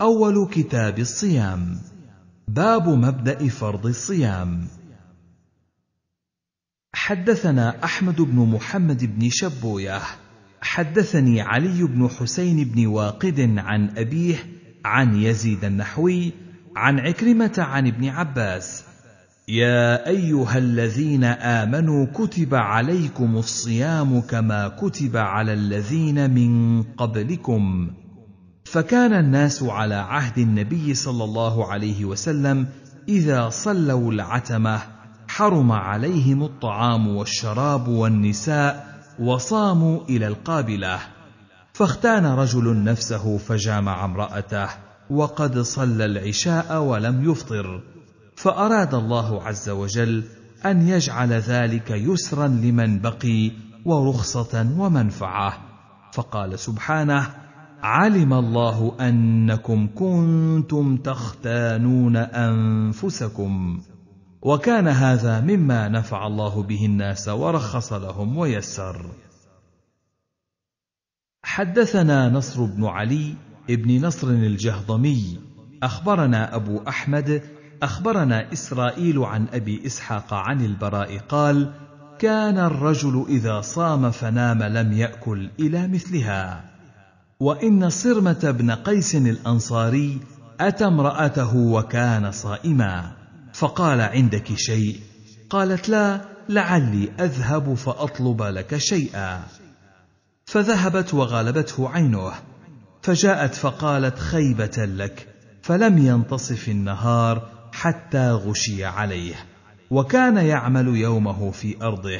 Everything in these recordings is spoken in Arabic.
أول كتاب الصيام باب مبدأ فرض الصيام حدثنا أحمد بن محمد بن شبويه حدثني علي بن حسين بن واقد عن أبيه عن يزيد النحوي عن عكرمة عن ابن عباس يا أيها الذين آمنوا كتب عليكم الصيام كما كتب على الذين من قبلكم ۖ فكان الناس على عهد النبي صلى الله عليه وسلم اذا صلوا العتمه حرم عليهم الطعام والشراب والنساء وصاموا الى القابله فاختان رجل نفسه فجامع امراته وقد صلى العشاء ولم يفطر فاراد الله عز وجل ان يجعل ذلك يسرا لمن بقي ورخصه ومنفعه فقال سبحانه علم الله انكم كنتم تختانون انفسكم وكان هذا مما نفع الله به الناس ورخص لهم ويسر حدثنا نصر بن علي بن نصر الجهضمي اخبرنا ابو احمد اخبرنا اسرائيل عن ابي اسحاق عن البراء قال كان الرجل اذا صام فنام لم ياكل الى مثلها وان صرمه بن قيس الانصاري اتى امراته وكان صائما فقال عندك شيء قالت لا لعلي اذهب فاطلب لك شيئا فذهبت وغلبته عينه فجاءت فقالت خيبه لك فلم ينتصف النهار حتى غشي عليه وكان يعمل يومه في ارضه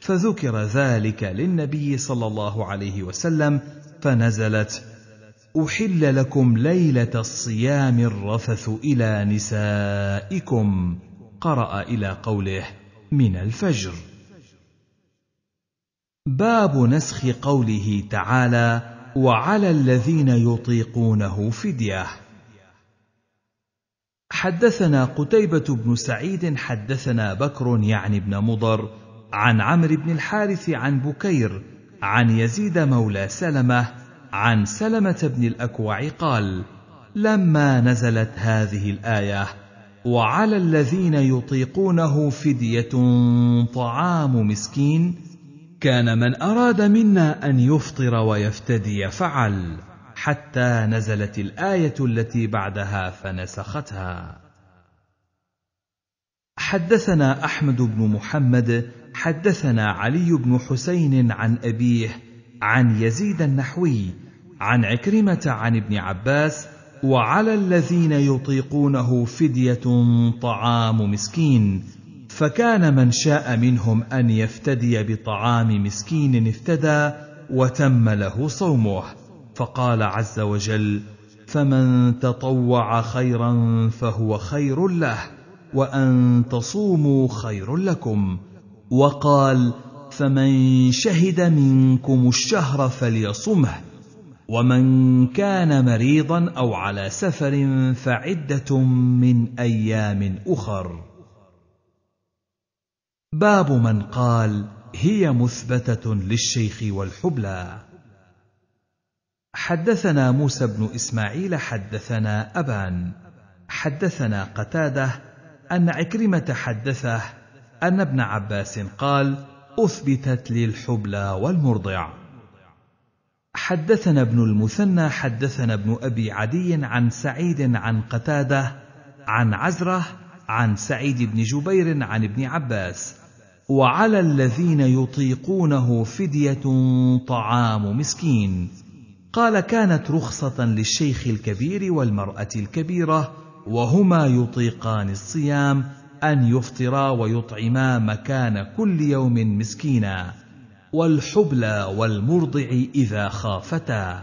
فذكر ذلك للنبي صلى الله عليه وسلم فنزلت احل لكم ليله الصيام الرفث الى نسائكم قرا الى قوله من الفجر باب نسخ قوله تعالى وعلى الذين يطيقونه فديه حدثنا قتيبة بن سعيد حدثنا بكر يعني بن مضر عن عمرو بن الحارث عن بكير عن يزيد مولى سلمه عن سلمه بن الاكوع قال لما نزلت هذه الايه وعلى الذين يطيقونه فديه طعام مسكين كان من اراد منا ان يفطر ويفتدي فعل حتى نزلت الايه التي بعدها فنسختها حدثنا احمد بن محمد حدثنا علي بن حسين عن أبيه عن يزيد النحوي عن عكرمة عن ابن عباس وعلى الذين يطيقونه فدية طعام مسكين فكان من شاء منهم أن يفتدي بطعام مسكين افتدى وتم له صومه فقال عز وجل فمن تطوع خيرا فهو خير له وأن تصوموا خير لكم وقال فمن شهد منكم الشهر فليصمه ومن كان مريضا او على سفر فعده من ايام اخر باب من قال هي مثبته للشيخ والحبلى حدثنا موسى بن اسماعيل حدثنا ابان حدثنا قتاده ان عكرمه حدثه أن ابن عباس قال: أثبتت لي الحبلى والمرضع. حدثنا ابن المثنى حدثنا ابن أبي عدي عن سعيد عن قتادة عن عزرة عن سعيد بن جبير عن ابن عباس وعلى الذين يطيقونه فدية طعام مسكين. قال كانت رخصة للشيخ الكبير والمرأة الكبيرة وهما يطيقان الصيام أن يفطرا ويطعما مكان كل يوم مسكينا والحبلى والمرضع إذا خافتا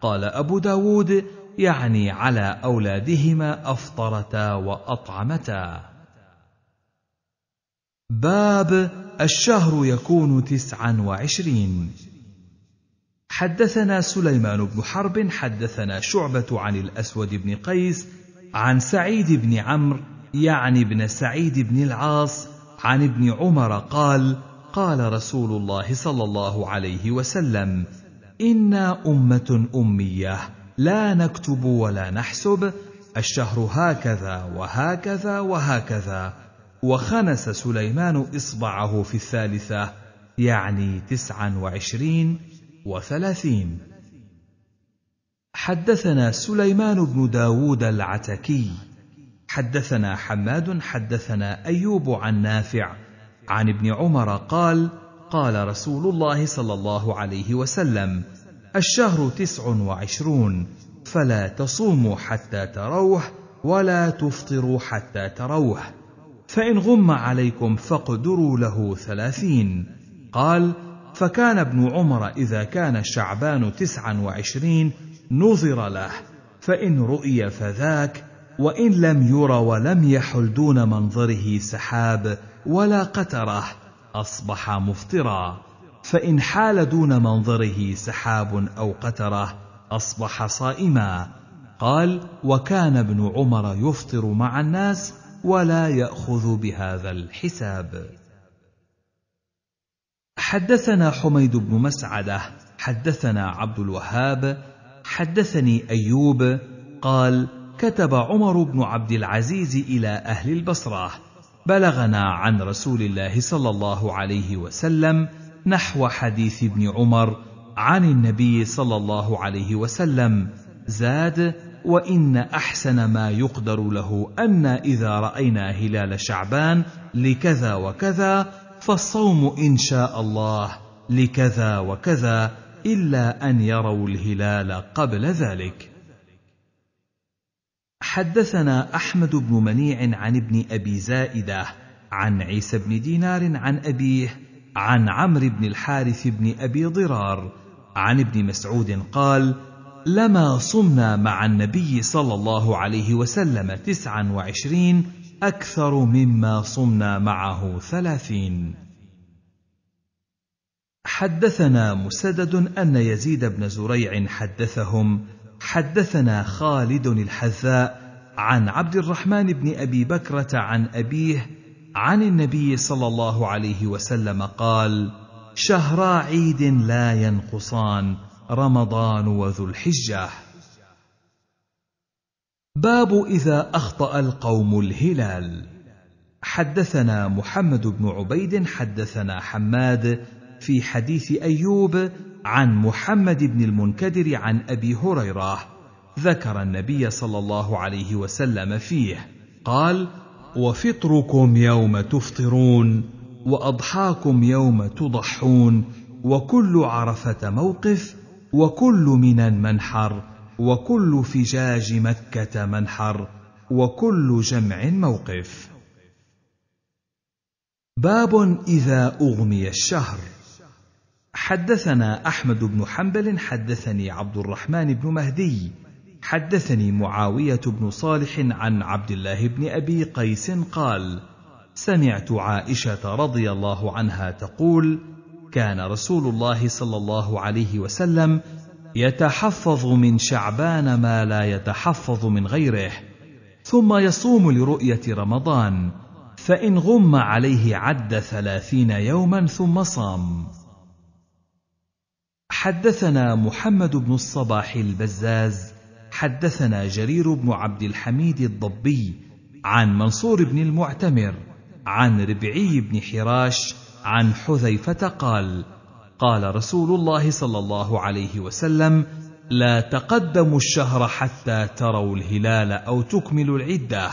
قال أبو داود يعني على أولادهما أفطرتا وأطعمتا باب الشهر يكون تسعا وعشرين حدثنا سليمان بن حرب حدثنا شعبة عن الأسود بن قيس عن سعيد بن عمرو يعني ابن سعيد بن العاص عن ابن عمر قال قال رسول الله صلى الله عليه وسلم انا امه اميه لا نكتب ولا نحسب الشهر هكذا وهكذا وهكذا وخنس سليمان إصبعه في الثالثة يعني تسعا وعشرين وثلاثين حدثنا سليمان بن داود العتكي حدثنا حماد حدثنا ايوب عن نافع عن ابن عمر قال قال رسول الله صلى الله عليه وسلم الشهر تسع وعشرون فلا تصوموا حتى تروه ولا تفطروا حتى تروه فان غم عليكم فاقدروا له ثلاثين قال فكان ابن عمر اذا كان شعبان تسعا وعشرين نظر له فان رؤي فذاك وان لم يرى ولم يحل دون منظره سحاب ولا قتره اصبح مفطرا فان حال دون منظره سحاب او قتره اصبح صائما قال وكان ابن عمر يفطر مع الناس ولا ياخذ بهذا الحساب حدثنا حميد بن مسعده حدثنا عبد الوهاب حدثني ايوب قال كتب عمر بن عبد العزيز الى اهل البصره بلغنا عن رسول الله صلى الله عليه وسلم نحو حديث ابن عمر عن النبي صلى الله عليه وسلم زاد وان احسن ما يقدر له ان اذا راينا هلال شعبان لكذا وكذا فالصوم ان شاء الله لكذا وكذا الا ان يروا الهلال قبل ذلك حدثنا احمد بن منيع عن ابن ابي زائده عن عيسى بن دينار عن ابيه عن عمرو بن الحارث بن ابي ضرار عن ابن مسعود قال لما صمنا مع النبي صلى الله عليه وسلم تسعا وعشرين اكثر مما صمنا معه ثلاثين حدثنا مسدد ان يزيد بن زريع حدثهم حدثنا خالد الحذاء عن عبد الرحمن بن ابي بكره عن ابيه عن النبي صلى الله عليه وسلم قال شهرا عيد لا ينقصان رمضان وذو الحجه باب اذا اخطا القوم الهلال حدثنا محمد بن عبيد حدثنا حماد في حديث ايوب عن محمد بن المنكدر عن ابي هريره ذكر النبي صلى الله عليه وسلم فيه قال وفطركم يوم تفطرون واضحاكم يوم تضحون وكل عرفه موقف وكل منى منحر وكل فجاج مكه منحر وكل جمع موقف باب اذا اغمي الشهر حدثنا احمد بن حنبل حدثني عبد الرحمن بن مهدي حدثني معاويه بن صالح عن عبد الله بن ابي قيس قال سمعت عائشه رضي الله عنها تقول كان رسول الله صلى الله عليه وسلم يتحفظ من شعبان ما لا يتحفظ من غيره ثم يصوم لرؤيه رمضان فان غم عليه عد ثلاثين يوما ثم صام حدثنا محمد بن الصباح البزاز حدثنا جرير بن عبد الحميد الضبي عن منصور بن المعتمر عن ربعي بن حراش عن حذيفه قال قال رسول الله صلى الله عليه وسلم لا تقدموا الشهر حتى تروا الهلال او تكملوا العده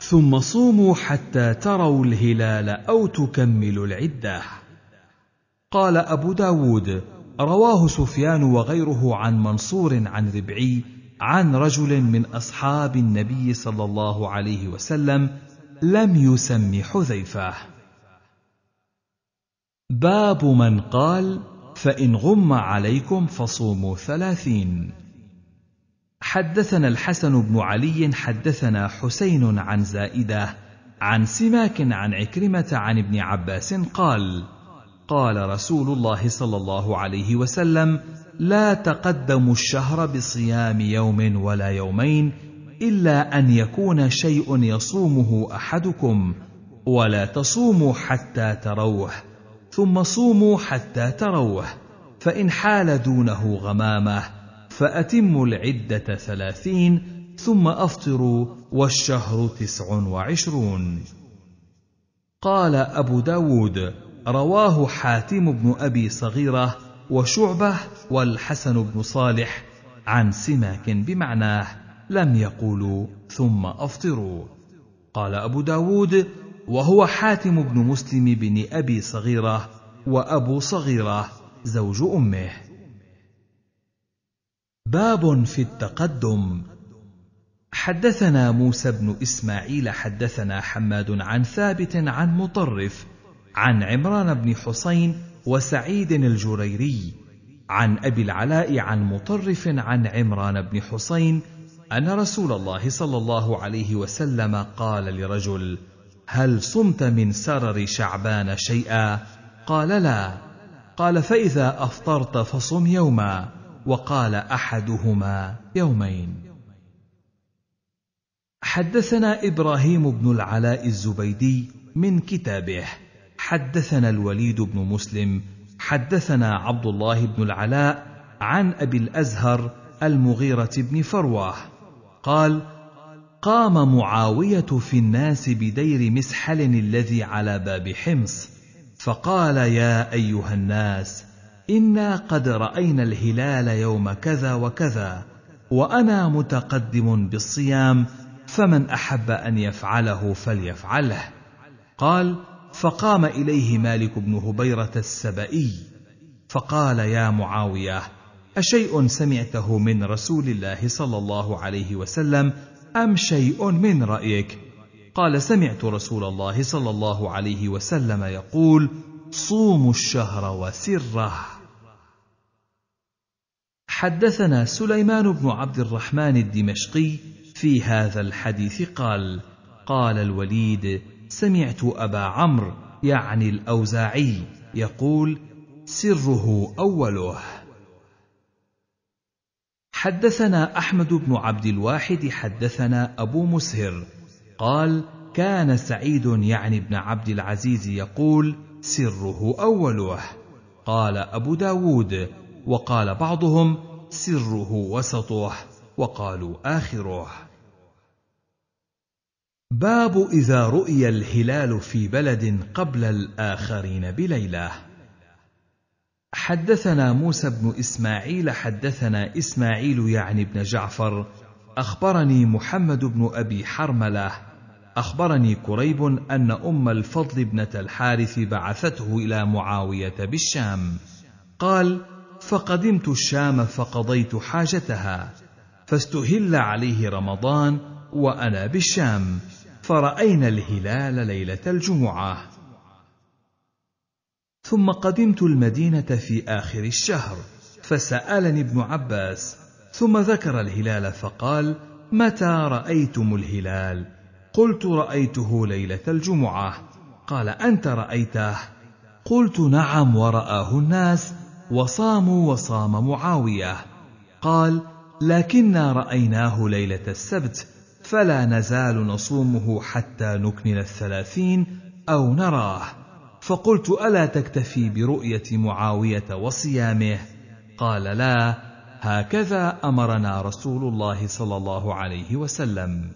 ثم صوموا حتى تروا الهلال او تكملوا العده قال ابو داود رواه سفيان وغيره عن منصور عن ربعي عن رجل من اصحاب النبي صلى الله عليه وسلم لم يسم حذيفه باب من قال فان غم عليكم فصوموا ثلاثين حدثنا الحسن بن علي حدثنا حسين عن زائده عن سماك عن عكرمه عن ابن عباس قال قال رسول الله صلى الله عليه وسلم لا تقدموا الشهر بصيام يوم ولا يومين الا ان يكون شيء يصومه احدكم ولا تصوموا حتى تروه ثم صوموا حتى تروه فان حال دونه غمامه فاتموا العده ثلاثين ثم افطروا والشهر تسع وعشرون قال ابو داود رواه حاتم بن أبي صغيرة وشعبة والحسن بن صالح عن سماك بمعناه لم يقولوا ثم أفطروا قال أبو داود وهو حاتم بن مسلم بن أبي صغيرة وأبو صغيرة زوج أمه باب في التقدم حدثنا موسى بن إسماعيل حدثنا حماد عن ثابت عن مطرف عن عمران بن حسين وسعيد الجريري عن ابي العلاء عن مطرف عن عمران بن حسين ان رسول الله صلى الله عليه وسلم قال لرجل هل صمت من سرر شعبان شيئا قال لا قال فاذا افطرت فصم يوما وقال احدهما يومين حدثنا ابراهيم بن العلاء الزبيدي من كتابه حدثنا الوليد بن مسلم حدثنا عبد الله بن العلاء عن ابي الازهر المغيره بن فروه قال قام معاويه في الناس بدير مسحل الذي على باب حمص فقال يا ايها الناس انا قد راينا الهلال يوم كذا وكذا وانا متقدم بالصيام فمن احب ان يفعله فليفعله قال فقام اليه مالك بن هبيره السبئي فقال يا معاويه اشيء سمعته من رسول الله صلى الله عليه وسلم ام شيء من رايك قال سمعت رسول الله صلى الله عليه وسلم يقول صوموا الشهر وسره حدثنا سليمان بن عبد الرحمن الدمشقي في هذا الحديث قال قال الوليد سمعت أبا عمرو يعني الأوزاعي يقول سره أوله حدثنا أحمد بن عبد الواحد حدثنا أبو مسهر قال كان سعيد يعني ابن عبد العزيز يقول سره أوله قال أبو داود وقال بعضهم سره وسطه وقالوا آخره باب إذا رؤي الهلال في بلد قبل الآخرين بليلة. حدثنا موسى بن إسماعيل حدثنا إسماعيل يعني بن جعفر أخبرني محمد بن أبي حرملة أخبرني كريب أن أم الفضل ابنة الحارث بعثته إلى معاوية بالشام. قال: فقدمت الشام فقضيت حاجتها، فاستهل عليه رمضان وأنا بالشام. فرأينا الهلال ليلة الجمعة ثم قدمت المدينة في آخر الشهر فسألني ابن عباس ثم ذكر الهلال فقال متى رأيتم الهلال قلت رأيته ليلة الجمعة قال أنت رأيته قلت نعم ورآه الناس وصاموا وصام معاوية قال لكنا رأيناه ليلة السبت فلا نزال نصومه حتى نكمل الثلاثين أو نراه فقلت ألا تكتفي برؤية معاوية وصيامه قال لا هكذا أمرنا رسول الله صلى الله عليه وسلم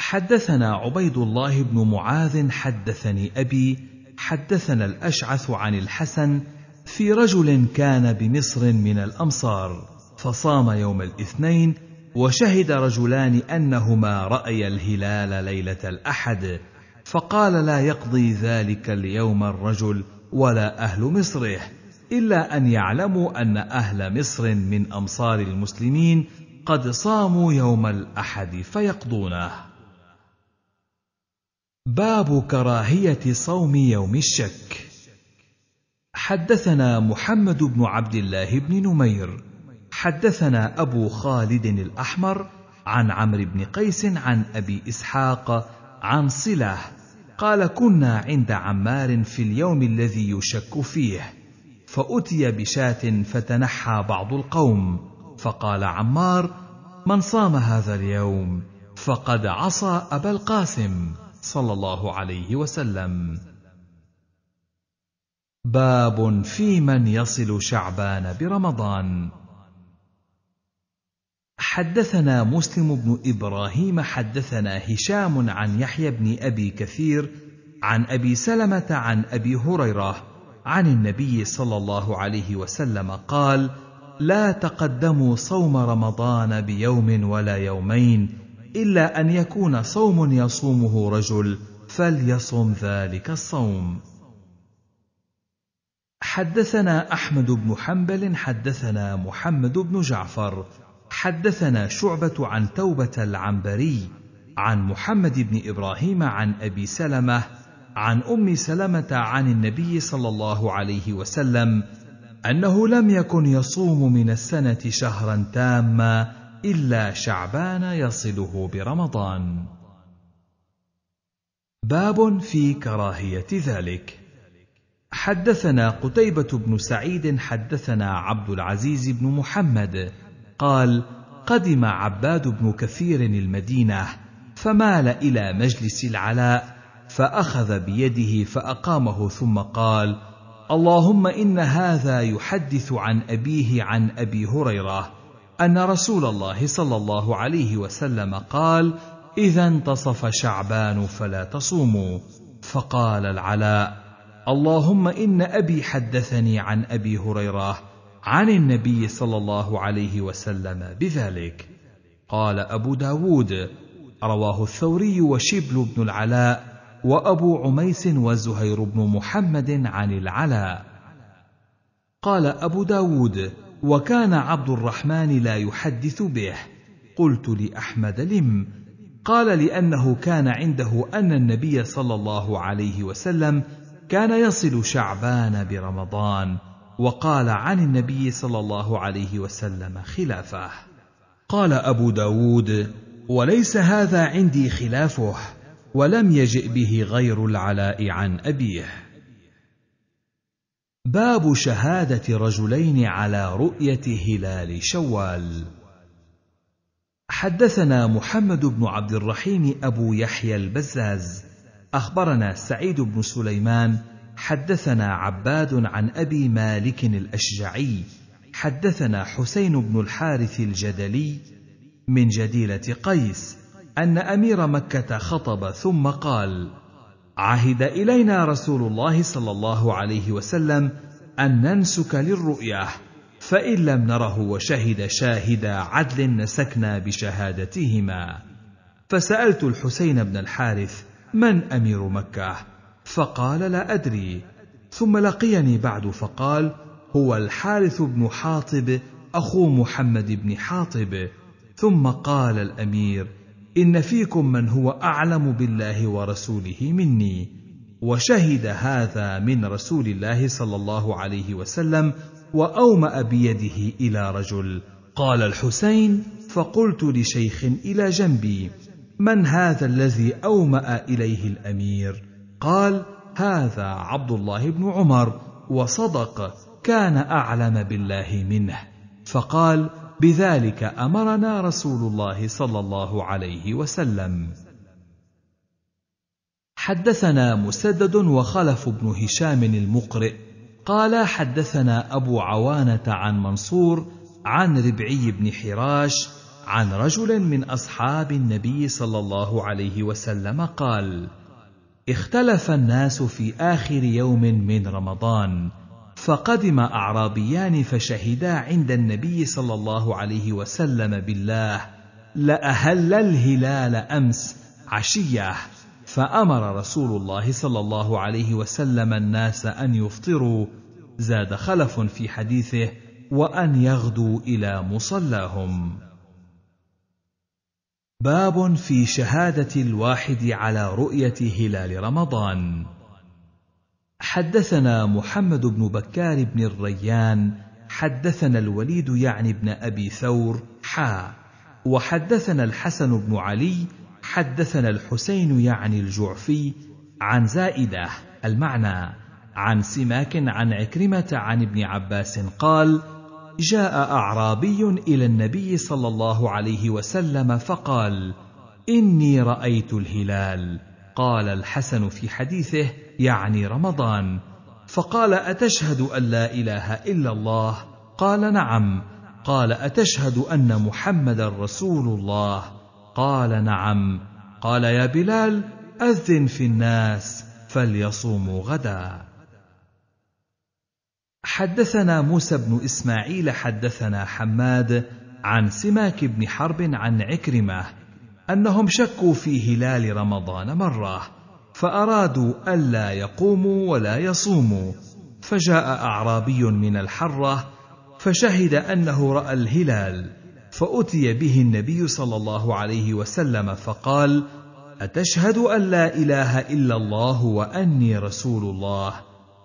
حدثنا عبيد الله بن معاذ حدثني أبي حدثنا الأشعث عن الحسن في رجل كان بمصر من الأمصار فصام يوم الاثنين وشهد رجلان انهما رايا الهلال ليله الاحد فقال لا يقضي ذلك اليوم الرجل ولا اهل مصره الا ان يعلموا ان اهل مصر من امصار المسلمين قد صاموا يوم الاحد فيقضونه باب كراهيه صوم يوم الشك حدثنا محمد بن عبد الله بن نمير حدثنا ابو خالد الاحمر عن عمرو بن قيس عن ابي اسحاق عن صله قال كنا عند عمار في اليوم الذي يشك فيه فاتي بشاه فتنحى بعض القوم فقال عمار من صام هذا اليوم فقد عصى ابا القاسم صلى الله عليه وسلم باب في من يصل شعبان برمضان حدثنا مسلم بن ابراهيم حدثنا هشام عن يحيى بن ابي كثير عن ابي سلمه عن ابي هريره عن النبي صلى الله عليه وسلم قال لا تقدموا صوم رمضان بيوم ولا يومين الا ان يكون صوم يصومه رجل فليصم ذلك الصوم حدثنا احمد بن حنبل حدثنا محمد بن جعفر حدثنا شعبة عن توبة العنبري عن محمد بن إبراهيم عن أبي سلمة عن أم سلمة عن النبي صلى الله عليه وسلم أنه لم يكن يصوم من السنة شهرا تاما إلا شعبان يصله برمضان. باب في كراهية ذلك. حدثنا قتيبة بن سعيد حدثنا عبد العزيز بن محمد قال قدم عباد بن كثير المدينه فمال الى مجلس العلاء فاخذ بيده فاقامه ثم قال اللهم ان هذا يحدث عن ابيه عن ابي هريره ان رسول الله صلى الله عليه وسلم قال اذا انتصف شعبان فلا تصوموا فقال العلاء اللهم ان ابي حدثني عن ابي هريره عن النبي صلى الله عليه وسلم بذلك قال أبو داود رواه الثوري وشبل بن العلاء وأبو عميس وزهير بن محمد عن العلاء قال أبو داود وكان عبد الرحمن لا يحدث به قلت لأحمد لم قال لأنه كان عنده أن النبي صلى الله عليه وسلم كان يصل شعبان برمضان وقال عن النبي صلى الله عليه وسلم خلافه قال أبو داود وليس هذا عندي خلافه ولم يجئ به غير العلاء عن أبيه باب شهادة رجلين على رؤية هلال شوال حدثنا محمد بن عبد الرحيم أبو يحيى البزاز أخبرنا سعيد بن سليمان حدثنا عباد عن ابي مالك الاشجعي حدثنا حسين بن الحارث الجدلي من جديله قيس ان امير مكه خطب ثم قال عهد الينا رسول الله صلى الله عليه وسلم ان ننسك للرؤيه فان لم نره وشهد شاهد عدل نسكنا بشهادتهما فسالت الحسين بن الحارث من امير مكه فقال لا ادري ثم لقيني بعد فقال هو الحارث بن حاطب اخو محمد بن حاطب ثم قال الامير ان فيكم من هو اعلم بالله ورسوله مني وشهد هذا من رسول الله صلى الله عليه وسلم واوما بيده الى رجل قال الحسين فقلت لشيخ الى جنبي من هذا الذي اوما اليه الامير قال هذا عبد الله بن عمر وصدق كان اعلم بالله منه فقال بذلك امرنا رسول الله صلى الله عليه وسلم حدثنا مسدد وخلف بن هشام المقرئ قال حدثنا ابو عوانه عن منصور عن ربعي بن حراش عن رجل من اصحاب النبي صلى الله عليه وسلم قال اختلف الناس في اخر يوم من رمضان فقدم اعرابيان فشهدا عند النبي صلى الله عليه وسلم بالله لاهل الهلال امس عشيه فامر رسول الله صلى الله عليه وسلم الناس ان يفطروا زاد خلف في حديثه وان يغدوا الى مصلاهم باب في شهادة الواحد على رؤية هلال رمضان. حدثنا محمد بن بكار بن الريان، حدثنا الوليد يعني بن أبي ثور، حا، وحدثنا الحسن بن علي، حدثنا الحسين يعني الجعفي، عن زائدة، المعنى، عن سماك عن عكرمة عن ابن عباس قال: جاء اعرابي الى النبي صلى الله عليه وسلم فقال اني رايت الهلال قال الحسن في حديثه يعني رمضان فقال اتشهد ان لا اله الا الله قال نعم قال اتشهد ان محمدا رسول الله قال نعم قال يا بلال اذن في الناس فليصوموا غدا حدثنا موسى بن اسماعيل حدثنا حماد عن سماك بن حرب عن عكرمه انهم شكوا في هلال رمضان مره فارادوا الا يقوموا ولا يصوموا فجاء اعرابي من الحره فشهد انه راى الهلال فاتي به النبي صلى الله عليه وسلم فقال اتشهد ان لا اله الا الله واني رسول الله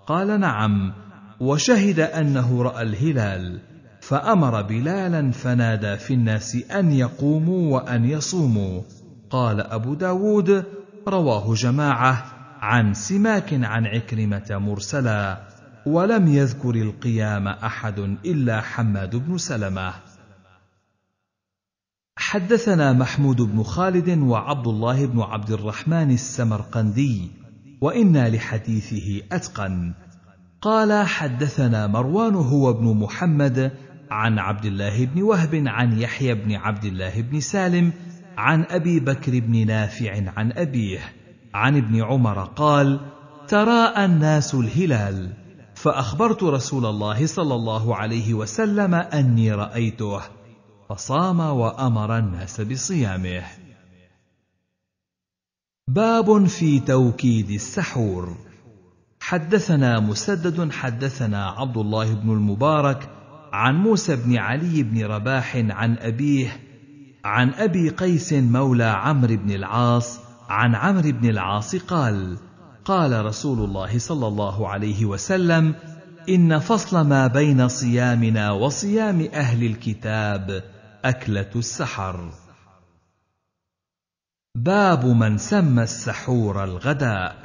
قال نعم وشهد انه راى الهلال فامر بلالا فنادى في الناس ان يقوموا وان يصوموا قال ابو داود رواه جماعه عن سماك عن عكرمه مرسلا ولم يذكر القيام احد الا حماد بن سلمه حدثنا محمود بن خالد وعبد الله بن عبد الرحمن السمرقندي وانا لحديثه اتقن قال حدثنا مروان هو بن محمد عن عبد الله بن وهب عن يحيى بن عبد الله بن سالم عن ابي بكر بن نافع عن ابيه عن ابن عمر قال تراءى الناس الهلال فاخبرت رسول الله صلى الله عليه وسلم اني رايته فصام وامر الناس بصيامه باب في توكيد السحور حدثنا مسدد حدثنا عبد الله بن المبارك عن موسى بن علي بن رباح عن أبيه عن أبي قيس مولى عمرو بن العاص عن عمرو بن العاص قال قال رسول الله صلى الله عليه وسلم إن فصل ما بين صيامنا وصيام أهل الكتاب أكلة السحر باب من سمى السحور الغداء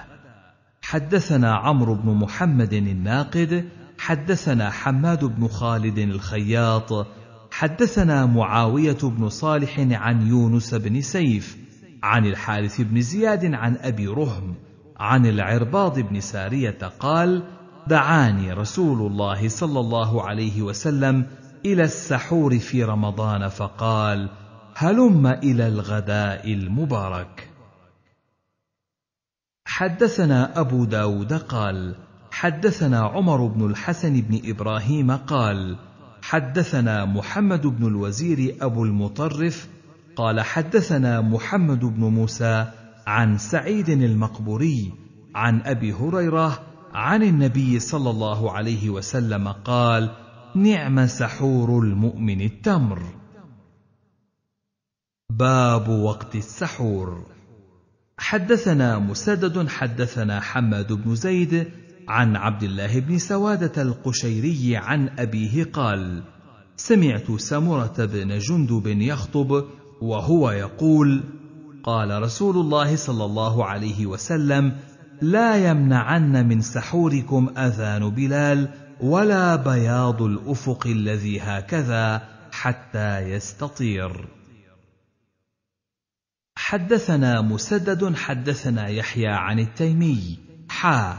حدثنا عمرو بن محمد الناقد حدثنا حماد بن خالد الخياط حدثنا معاويه بن صالح عن يونس بن سيف عن الحارث بن زياد عن ابي رهم عن العرباض بن ساريه قال دعاني رسول الله صلى الله عليه وسلم الى السحور في رمضان فقال هلم الى الغداء المبارك حدثنا أبو داود قال حدثنا عمر بن الحسن بن إبراهيم قال حدثنا محمد بن الوزير أبو المطرف قال حدثنا محمد بن موسى عن سعيد المقبوري عن أبي هريرة عن النبي صلى الله عليه وسلم قال نعم سحور المؤمن التمر باب وقت السحور حدثنا مسدد حدثنا حماد بن زيد عن عبد الله بن سوادة القشيري عن أبيه قال: سمعت سمرة بن جندب يخطب وهو يقول: قال رسول الله صلى الله عليه وسلم: لا يمنعن من سحوركم أذان بلال ولا بياض الأفق الذي هكذا حتى يستطير. حدثنا مسدد حدثنا يحيى عن التيمي حا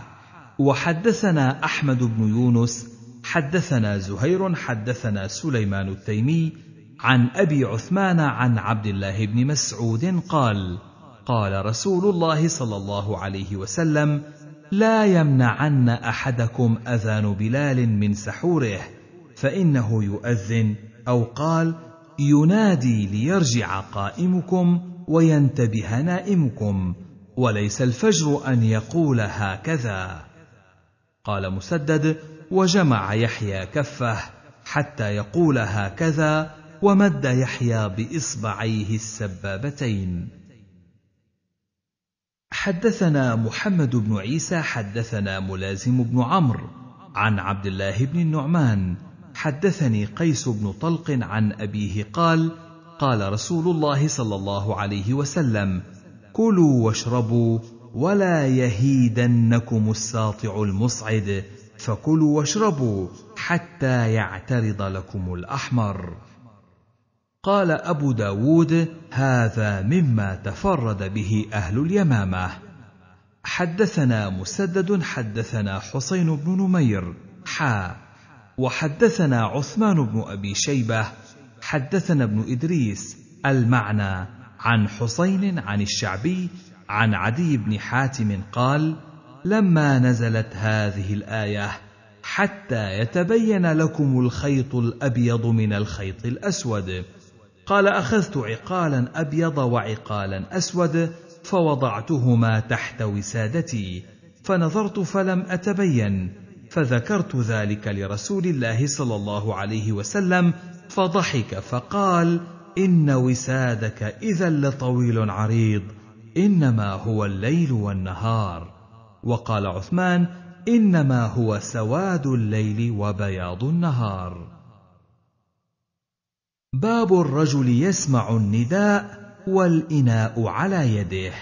وحدثنا أحمد بن يونس حدثنا زهير حدثنا سليمان التيمي عن أبي عثمان عن عبد الله بن مسعود قال قال رسول الله صلى الله عليه وسلم لا يمنعن أحدكم أذان بلال من سحوره فإنه يؤذن أو قال ينادي ليرجع قائمكم وينتبه نائمكم وليس الفجر ان يقول هكذا قال مسدد وجمع يحيى كفه حتى يقول هكذا ومد يحيى باصبعيه السبابتين حدثنا محمد بن عيسى حدثنا ملازم بن عمرو عن عبد الله بن النعمان حدثني قيس بن طلق عن ابيه قال قال رسول الله صلى الله عليه وسلم كلوا واشربوا ولا يهيدنكم الساطع المصعد فكلوا واشربوا حتى يعترض لكم الأحمر قال أبو داود هذا مما تفرد به أهل اليمامة حدثنا مسدد حدثنا حسين بن نمير حا وحدثنا عثمان بن أبي شيبة حدثنا ابن إدريس المعنى عن حسين عن الشعبي عن عدي بن حاتم قال لما نزلت هذه الآية حتى يتبين لكم الخيط الأبيض من الخيط الأسود قال أخذت عقالا أبيض وعقالا أسود فوضعتهما تحت وسادتي فنظرت فلم أتبين فذكرت ذلك لرسول الله صلى الله عليه وسلم فضحك فقال ان وسادك اذا لطويل عريض انما هو الليل والنهار وقال عثمان انما هو سواد الليل وبياض النهار باب الرجل يسمع النداء والاناء على يده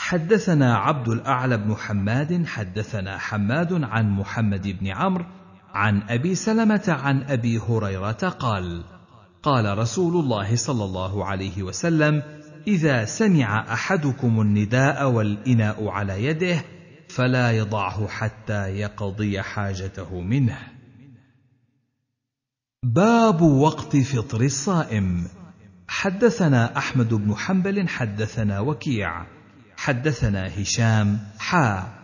حدثنا عبد الاعلى بن حماد حدثنا حماد عن محمد بن عمرو عن ابي سلمه عن ابي هريره قال قال رسول الله صلى الله عليه وسلم اذا سمع احدكم النداء والاناء على يده فلا يضعه حتى يقضي حاجته منه باب وقت فطر الصائم حدثنا احمد بن حنبل حدثنا وكيع حدثنا هشام حا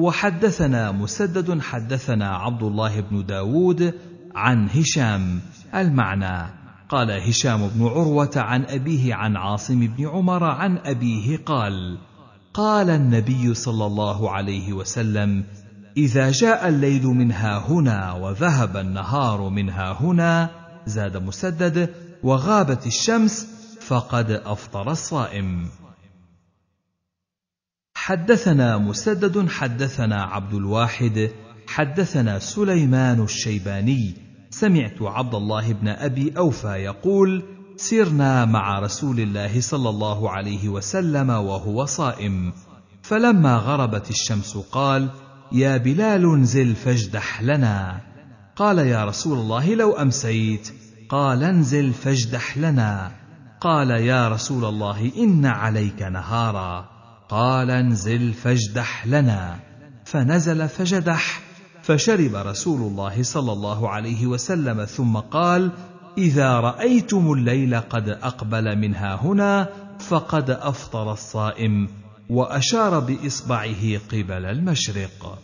وحدثنا مسدد حدثنا عبد الله بن داود عن هشام المعنى قال هشام بن عروة عن أبيه عن عاصم بن عمر عن أبيه قال قال النبي صلى الله عليه وسلم إذا جاء الليل منها هنا وذهب النهار منها هنا زاد مسدد وغابت الشمس فقد أفطر الصائم حدثنا مسدد حدثنا عبد الواحد حدثنا سليمان الشيباني سمعت عبد الله بن ابي اوفى يقول سرنا مع رسول الله صلى الله عليه وسلم وهو صائم فلما غربت الشمس قال يا بلال انزل فاجدح لنا قال يا رسول الله لو امسيت قال انزل فاجدح لنا قال يا رسول الله ان عليك نهارا قال انزل فاجدح لنا فنزل فجدح فشرب رسول الله صلى الله عليه وسلم ثم قال اذا رايتم الليل قد اقبل منها هنا فقد افطر الصائم واشار باصبعه قبل المشرق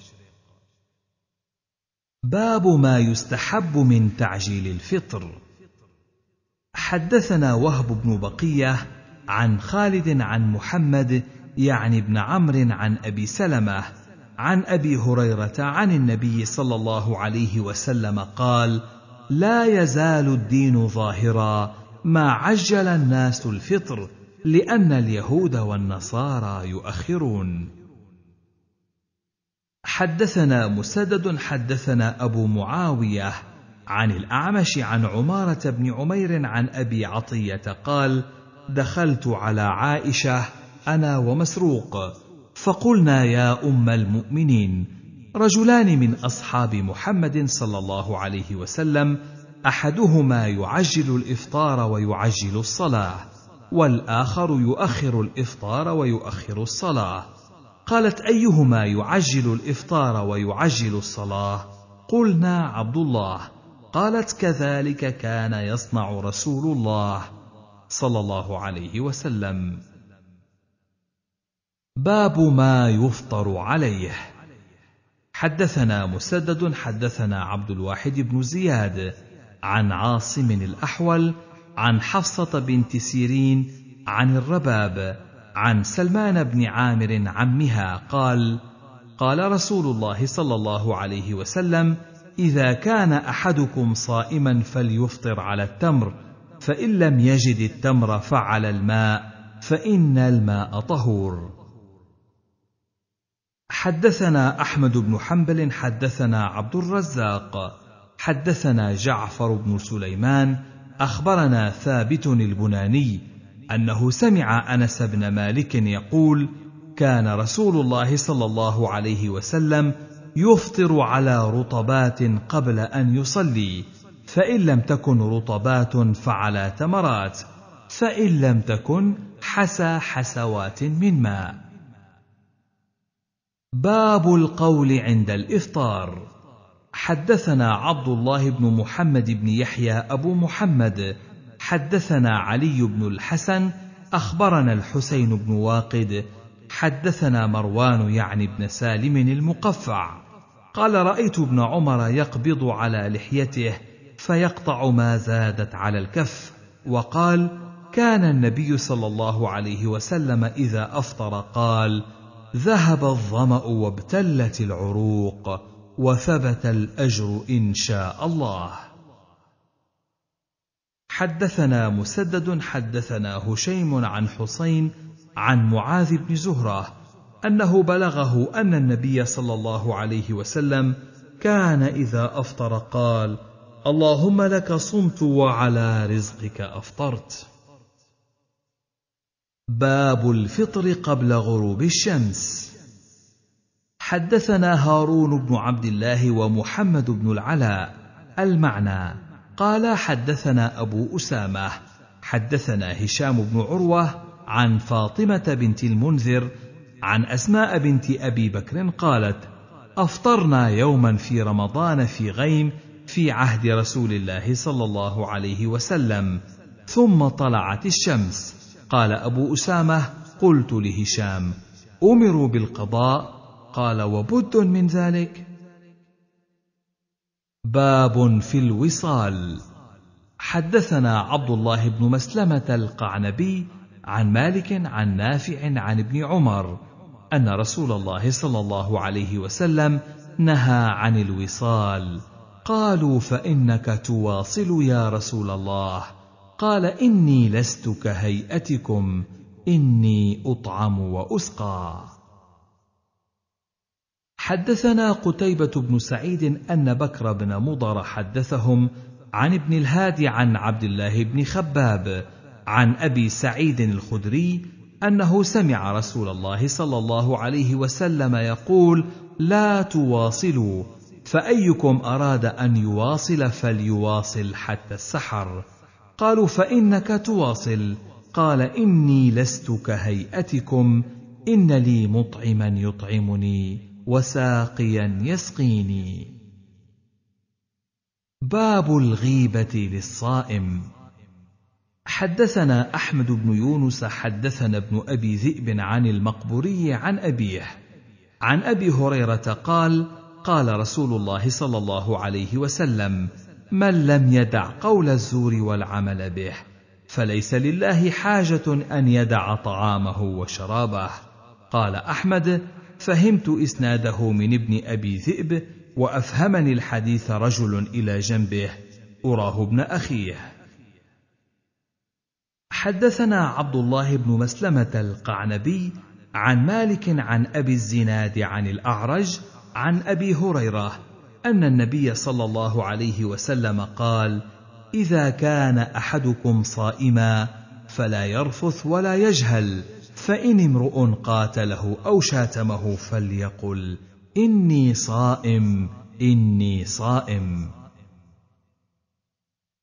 باب ما يستحب من تعجيل الفطر حدثنا وهب بن بقيه عن خالد عن محمد يعني ابن عمرو عن ابي سلمه عن ابي هريره عن النبي صلى الله عليه وسلم قال لا يزال الدين ظاهرا ما عجل الناس الفطر لان اليهود والنصارى يؤخرون حدثنا مسدد حدثنا ابو معاويه عن الاعمش عن عماره بن عمير عن ابي عطيه قال دخلت على عائشه انا ومسروق فقلنا يا ام المؤمنين رجلان من اصحاب محمد صلى الله عليه وسلم احدهما يعجل الافطار ويعجل الصلاه والاخر يؤخر الافطار ويؤخر الصلاه قالت ايهما يعجل الافطار ويعجل الصلاه قلنا عبد الله قالت كذلك كان يصنع رسول الله صلى الله عليه وسلم باب ما يفطر عليه حدثنا مسدد حدثنا عبد الواحد بن زياد عن عاصم الاحول عن حفصه بنت سيرين عن الرباب عن سلمان بن عامر عمها قال قال رسول الله صلى الله عليه وسلم اذا كان احدكم صائما فليفطر على التمر فان لم يجد التمر فعلى الماء فان الماء طهور حدثنا احمد بن حنبل حدثنا عبد الرزاق حدثنا جعفر بن سليمان اخبرنا ثابت البناني انه سمع انس بن مالك يقول كان رسول الله صلى الله عليه وسلم يفطر على رطبات قبل ان يصلي فان لم تكن رطبات فعلى تمرات فان لم تكن حسى حسوات من ماء باب القول عند الافطار حدثنا عبد الله بن محمد بن يحيى ابو محمد حدثنا علي بن الحسن اخبرنا الحسين بن واقد حدثنا مروان يعني بن سالم المقفع قال رايت ابن عمر يقبض على لحيته فيقطع ما زادت على الكف وقال كان النبي صلى الله عليه وسلم اذا افطر قال ذهب الظما وابتلت العروق وثبت الاجر ان شاء الله حدثنا مسدد حدثنا هشيم عن حسين عن معاذ بن زهره انه بلغه ان النبي صلى الله عليه وسلم كان اذا افطر قال اللهم لك صمت وعلى رزقك افطرت باب الفطر قبل غروب الشمس حدثنا هارون بن عبد الله ومحمد بن العلاء المعنى قال حدثنا ابو اسامه حدثنا هشام بن عروه عن فاطمه بنت المنذر عن اسماء بنت ابي بكر قالت افطرنا يوما في رمضان في غيم في عهد رسول الله صلى الله عليه وسلم ثم طلعت الشمس قال ابو اسامه قلت لهشام امروا بالقضاء قال وبد من ذلك باب في الوصال حدثنا عبد الله بن مسلمه القعنبي عن مالك عن نافع عن ابن عمر ان رسول الله صلى الله عليه وسلم نهى عن الوصال قالوا فانك تواصل يا رسول الله قال اني لست كهيئتكم اني اطعم واسقى حدثنا قتيبه بن سعيد ان بكر بن مضر حدثهم عن ابن الهادي عن عبد الله بن خباب عن ابي سعيد الخدري انه سمع رسول الله صلى الله عليه وسلم يقول لا تواصلوا فايكم اراد ان يواصل فليواصل حتى السحر قالوا فانك تواصل قال اني لست كهيئتكم ان لي مطعما يطعمني وساقيا يسقيني باب الغيبه للصائم حدثنا احمد بن يونس حدثنا ابن ابي ذئب عن المقبوري عن ابيه عن ابي هريره قال قال رسول الله صلى الله عليه وسلم من لم يدع قول الزور والعمل به فليس لله حاجه ان يدع طعامه وشرابه قال احمد فهمت اسناده من ابن ابي ذئب وافهمني الحديث رجل الى جنبه اراه ابن اخيه حدثنا عبد الله بن مسلمه القعنبي عن مالك عن ابي الزناد عن الاعرج عن ابي هريره ان النبي صلى الله عليه وسلم قال اذا كان احدكم صائما فلا يرفث ولا يجهل فان امرؤ قاتله او شاتمه فليقل اني صائم اني صائم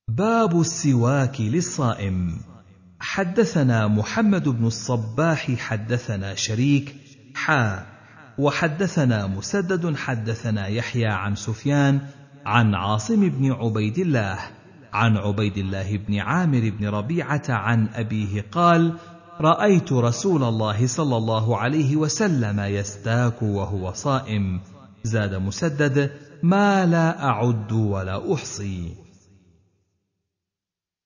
باب السواك للصائم حدثنا محمد بن الصباح حدثنا شريك حا وحدثنا مسدد حدثنا يحيى عن سفيان عن عاصم بن عبيد الله عن عبيد الله بن عامر بن ربيعه عن ابيه قال رايت رسول الله صلى الله عليه وسلم يستاك وهو صائم زاد مسدد ما لا اعد ولا احصي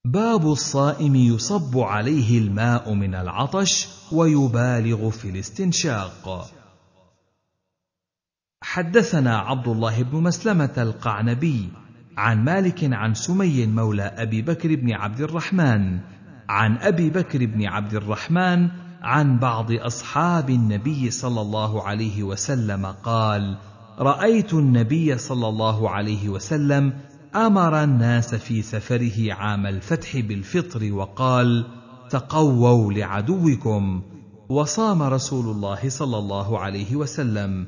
باب الصائم يصب عليه الماء من العطش ويبالغ في الاستنشاق حدثنا عبد الله بن مسلمة القعنبي عن مالك عن سمي مولى أبي بكر بن عبد الرحمن عن أبي بكر بن عبد الرحمن عن بعض أصحاب النبي صلى الله عليه وسلم قال: رأيت النبي صلى الله عليه وسلم أمر الناس في سفره عام الفتح بالفطر وقال: تقووا لعدوكم، وصام رسول الله صلى الله عليه وسلم.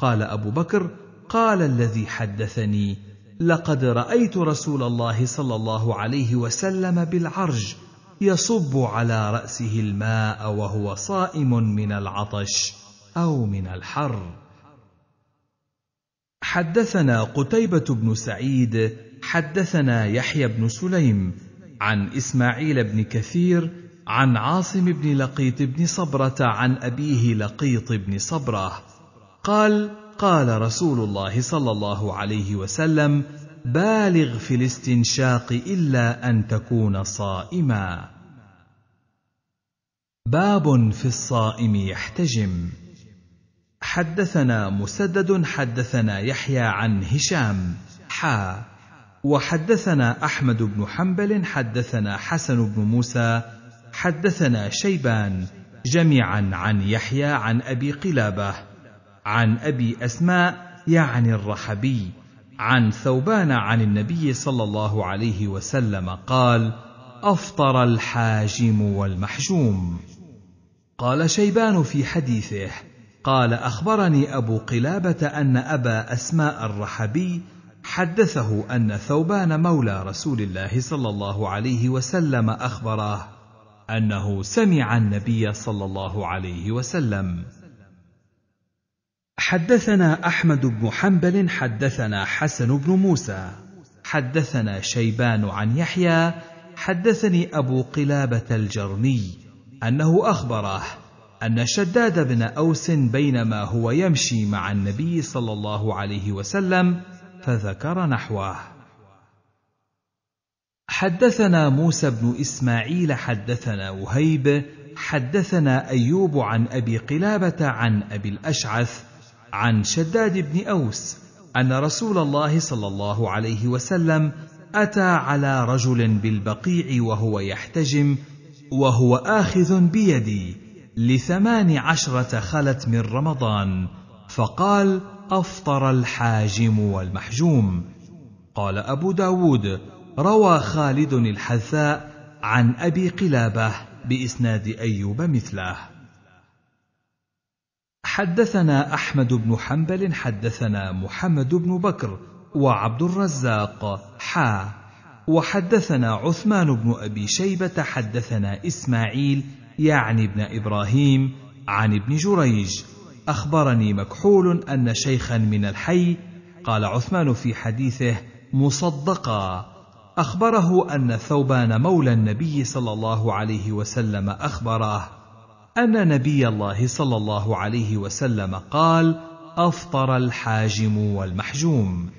قال ابو بكر قال الذي حدثني لقد رايت رسول الله صلى الله عليه وسلم بالعرج يصب على راسه الماء وهو صائم من العطش او من الحر حدثنا قتيبه بن سعيد حدثنا يحيى بن سليم عن اسماعيل بن كثير عن عاصم بن لقيط بن صبره عن ابيه لقيط بن صبره قال قال رسول الله صلى الله عليه وسلم بالغ في الاستنشاق الا ان تكون صائما باب في الصائم يحتجم حدثنا مسدد حدثنا يحيى عن هشام حا وحدثنا احمد بن حنبل حدثنا حسن بن موسى حدثنا شيبان جميعا عن يحيى عن ابي قلابه عن ابي اسماء يعني الرحبي عن ثوبان عن النبي صلى الله عليه وسلم قال افطر الحاجم والمحجوم قال شيبان في حديثه قال اخبرني ابو قلابه ان ابا اسماء الرحبي حدثه ان ثوبان مولى رسول الله صلى الله عليه وسلم اخبره انه سمع النبي صلى الله عليه وسلم حدثنا احمد بن حنبل حدثنا حسن بن موسى حدثنا شيبان عن يحيى حدثني ابو قلابه الجرمي انه اخبره ان شداد بن اوس بينما هو يمشي مع النبي صلى الله عليه وسلم فذكر نحوه حدثنا موسى بن اسماعيل حدثنا وهيب حدثنا ايوب عن ابي قلابه عن ابي الاشعث عن شداد بن أوس أن رسول الله صلى الله عليه وسلم أتى على رجل بالبقيع وهو يحتجم وهو آخذ بيدي لثمان عشرة خلت من رمضان فقال أفطر الحاجم والمحجوم قال أبو داود روى خالد الحذاء عن أبي قلابة بإسناد أيوب مثله حدثنا احمد بن حنبل حدثنا محمد بن بكر وعبد الرزاق حا وحدثنا عثمان بن ابي شيبه حدثنا اسماعيل يعني ابن ابراهيم عن ابن جريج اخبرني مكحول ان شيخا من الحي قال عثمان في حديثه مصدقا اخبره ان ثوبان مولى النبي صلى الله عليه وسلم اخبره ان نبي الله صلى الله عليه وسلم قال افطر الحاجم والمحجوم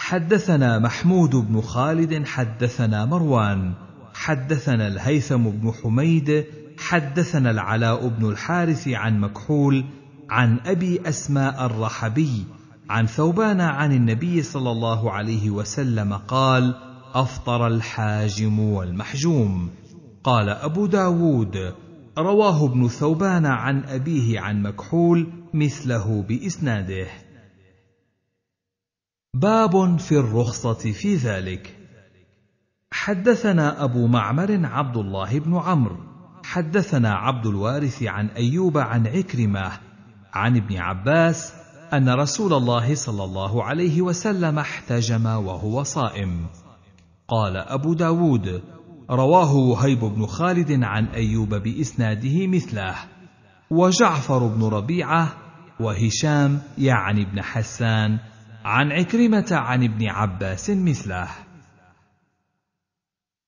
حدثنا محمود بن خالد حدثنا مروان حدثنا الهيثم بن حميد حدثنا العلاء بن الحارث عن مكحول عن ابي اسماء الرحبي عن ثوبان عن النبي صلى الله عليه وسلم قال افطر الحاجم والمحجوم قال أبو داود رواه ابن ثوبان عن أبيه عن مكحول مثله بإسناده باب في الرخصة في ذلك حدثنا أبو معمر عبد الله بن عمرو حدثنا عبد الوارث عن أيوب عن عكرمة عن ابن عباس أن رسول الله صلى الله عليه وسلم احتجم وهو صائم قال أبو داود رواه وهيب بن خالد عن أيوب بإسناده مثله وجعفر بن ربيعة وهشام يعني ابن حسان عن عكرمة عن ابن عباس مثله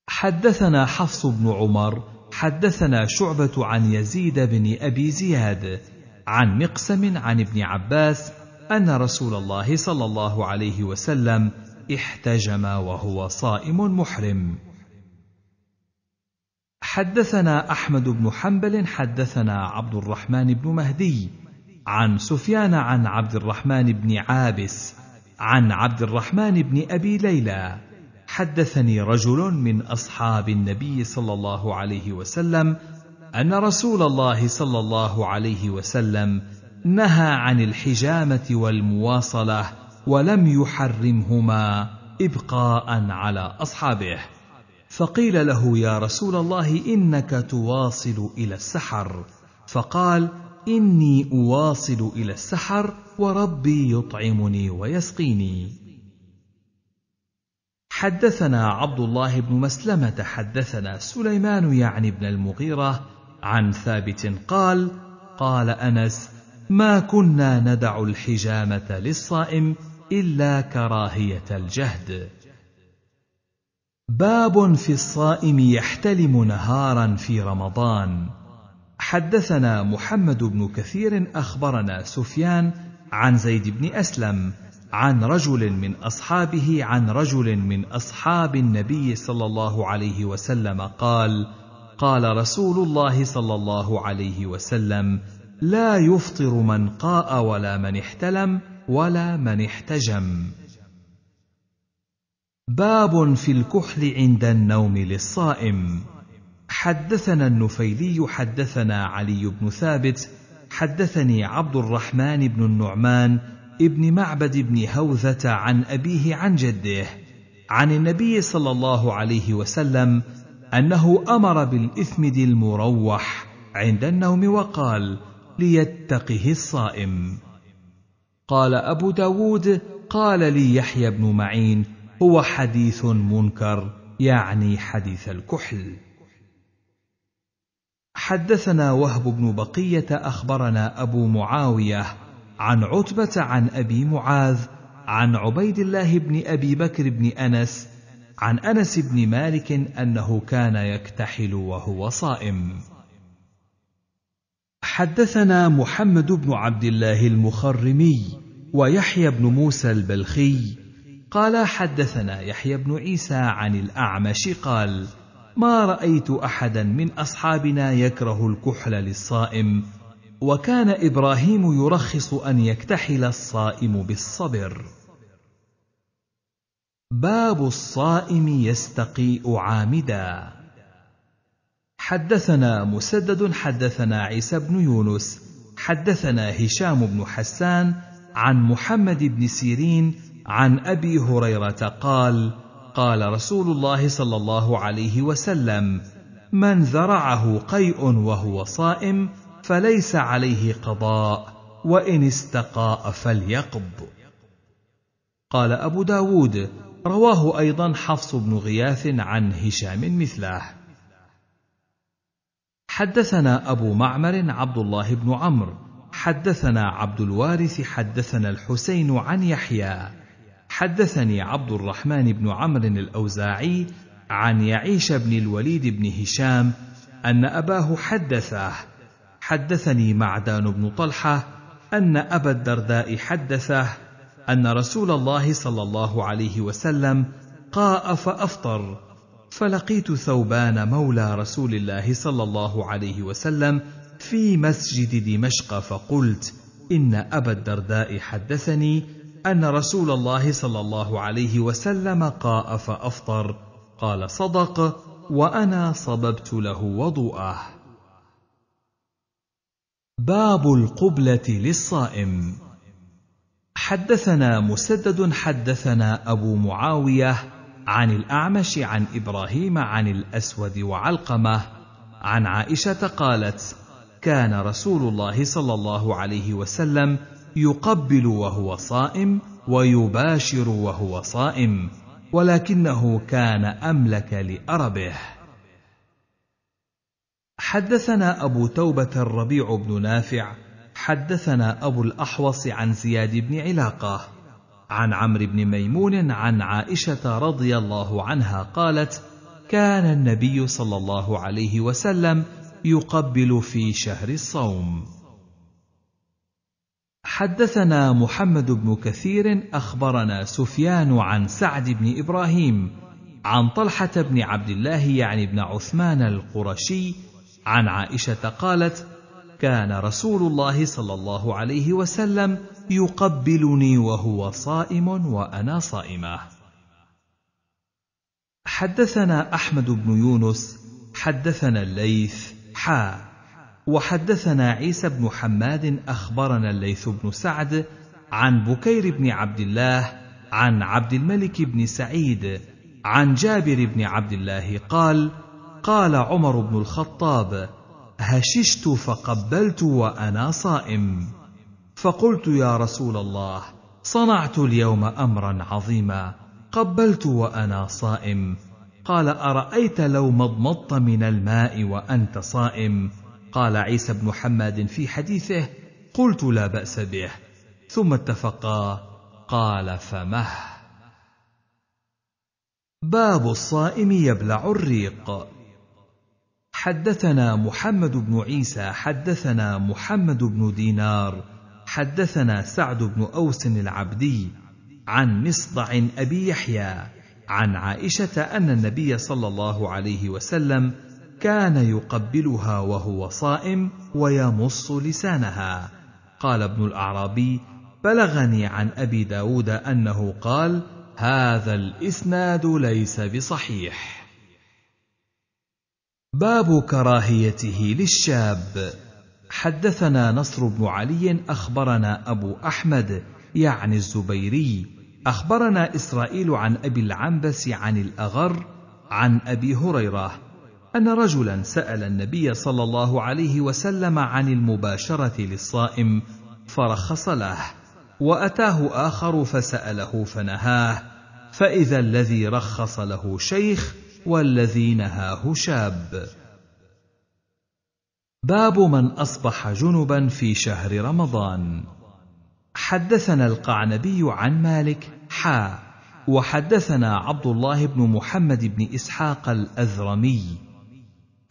حدثنا حفص بن عمر حدثنا شعبة عن يزيد بن أبي زياد عن مقسم عن ابن عباس أن رسول الله صلى الله عليه وسلم احتجم وهو صائم محرم حدثنا احمد بن حنبل حدثنا عبد الرحمن بن مهدي عن سفيان عن عبد الرحمن بن عابس عن عبد الرحمن بن ابي ليلى حدثني رجل من اصحاب النبي صلى الله عليه وسلم ان رسول الله صلى الله عليه وسلم نهى عن الحجامه والمواصله ولم يحرمهما ابقاء على اصحابه فقيل له يا رسول الله انك تواصل الى السحر فقال اني اواصل الى السحر وربي يطعمني ويسقيني حدثنا عبد الله بن مسلمه حدثنا سليمان يعني بن المغيره عن ثابت قال قال انس ما كنا ندع الحجامه للصائم الا كراهيه الجهد باب في الصائم يحتلم نهارا في رمضان حدثنا محمد بن كثير اخبرنا سفيان عن زيد بن اسلم عن رجل من اصحابه عن رجل من اصحاب النبي صلى الله عليه وسلم قال قال رسول الله صلى الله عليه وسلم لا يفطر من قاء ولا من احتلم ولا من احتجم باب في الكحل عند النوم للصائم حدثنا النفيلي حدثنا علي بن ثابت حدثني عبد الرحمن بن النعمان ابن معبد بن هوذة عن أبيه عن جده عن النبي صلى الله عليه وسلم أنه أمر بالإثمد المروح عند النوم وقال ليتقه الصائم قال أبو داود قال لي يحيى بن معين هو حديث منكر يعني حديث الكحل حدثنا وهب بن بقيه اخبرنا ابو معاويه عن عتبه عن ابي معاذ عن عبيد الله بن ابي بكر بن انس عن انس بن مالك انه كان يكتحل وهو صائم حدثنا محمد بن عبد الله المخرمي ويحيى بن موسى البلخي قال حدثنا يحيى بن عيسى عن الاعمش قال ما رايت احدا من اصحابنا يكره الكحل للصائم وكان ابراهيم يرخص ان يكتحل الصائم بالصبر باب الصائم يستقيء عامدا حدثنا مسدد حدثنا عيسى بن يونس حدثنا هشام بن حسان عن محمد بن سيرين عن ابي هريره قال قال رسول الله صلى الله عليه وسلم من ذرعه قيء وهو صائم فليس عليه قضاء وان استقاء فليقض قال ابو داود رواه ايضا حفص بن غياث عن هشام مثله حدثنا ابو معمر عبد الله بن عمرو حدثنا عبد الوارث حدثنا الحسين عن يحيى حدثني عبد الرحمن بن عمرو الاوزاعي عن يعيش بن الوليد بن هشام ان اباه حدثه حدثني معدان بن طلحه ان ابا الدرداء حدثه ان رسول الله صلى الله عليه وسلم قاء فافطر فلقيت ثوبان مولى رسول الله صلى الله عليه وسلم في مسجد دمشق فقلت ان ابا الدرداء حدثني ان رسول الله صلى الله عليه وسلم قاء فافطر قال صدق وانا صببت له وضوءه باب القبله للصائم حدثنا مسدد حدثنا ابو معاويه عن الاعمش عن ابراهيم عن الاسود وعلقمه عن عائشه قالت كان رسول الله صلى الله عليه وسلم يقبل وهو صائم ويباشر وهو صائم ولكنه كان املك لاربه حدثنا ابو توبه الربيع بن نافع حدثنا ابو الاحوص عن زياد بن علاقه عن عمرو بن ميمون عن عائشه رضي الله عنها قالت كان النبي صلى الله عليه وسلم يقبل في شهر الصوم حدثنا محمد بن كثير اخبرنا سفيان عن سعد بن ابراهيم عن طلحه بن عبد الله يعني بن عثمان القرشي عن عائشه قالت كان رسول الله صلى الله عليه وسلم يقبلني وهو صائم وانا صائمه حدثنا احمد بن يونس حدثنا الليث حا وحدثنا عيسى بن حماد اخبرنا الليث بن سعد عن بكير بن عبد الله عن عبد الملك بن سعيد عن جابر بن عبد الله قال قال عمر بن الخطاب هششت فقبلت وانا صائم فقلت يا رسول الله صنعت اليوم امرا عظيما قبلت وانا صائم قال ارايت لو مضمضت من الماء وانت صائم قال عيسى بن محمد في حديثه قلت لا باس به ثم اتفقا قال فمه باب الصائم يبلع الريق حدثنا محمد بن عيسى حدثنا محمد بن دينار حدثنا سعد بن اوس العبدي عن مصدع ابي يحيى عن عائشه ان النبي صلى الله عليه وسلم كان يقبلها وهو صائم ويمص لسانها قال ابن الاعرابي بلغني عن ابي داود انه قال هذا الاسناد ليس بصحيح باب كراهيته للشاب حدثنا نصر بن علي اخبرنا ابو احمد يعني الزبيري اخبرنا اسرائيل عن ابي العنبس عن الاغر عن ابي هريره أن رجلا سأل النبي صلى الله عليه وسلم عن المباشرة للصائم فرخص له، وأتاه آخر فسأله فنهاه، فإذا الذي رخص له شيخ والذي نهاه شاب. باب من أصبح جنبا في شهر رمضان. حدثنا القعنبي عن مالك حا وحدثنا عبد الله بن محمد بن إسحاق الأذرمي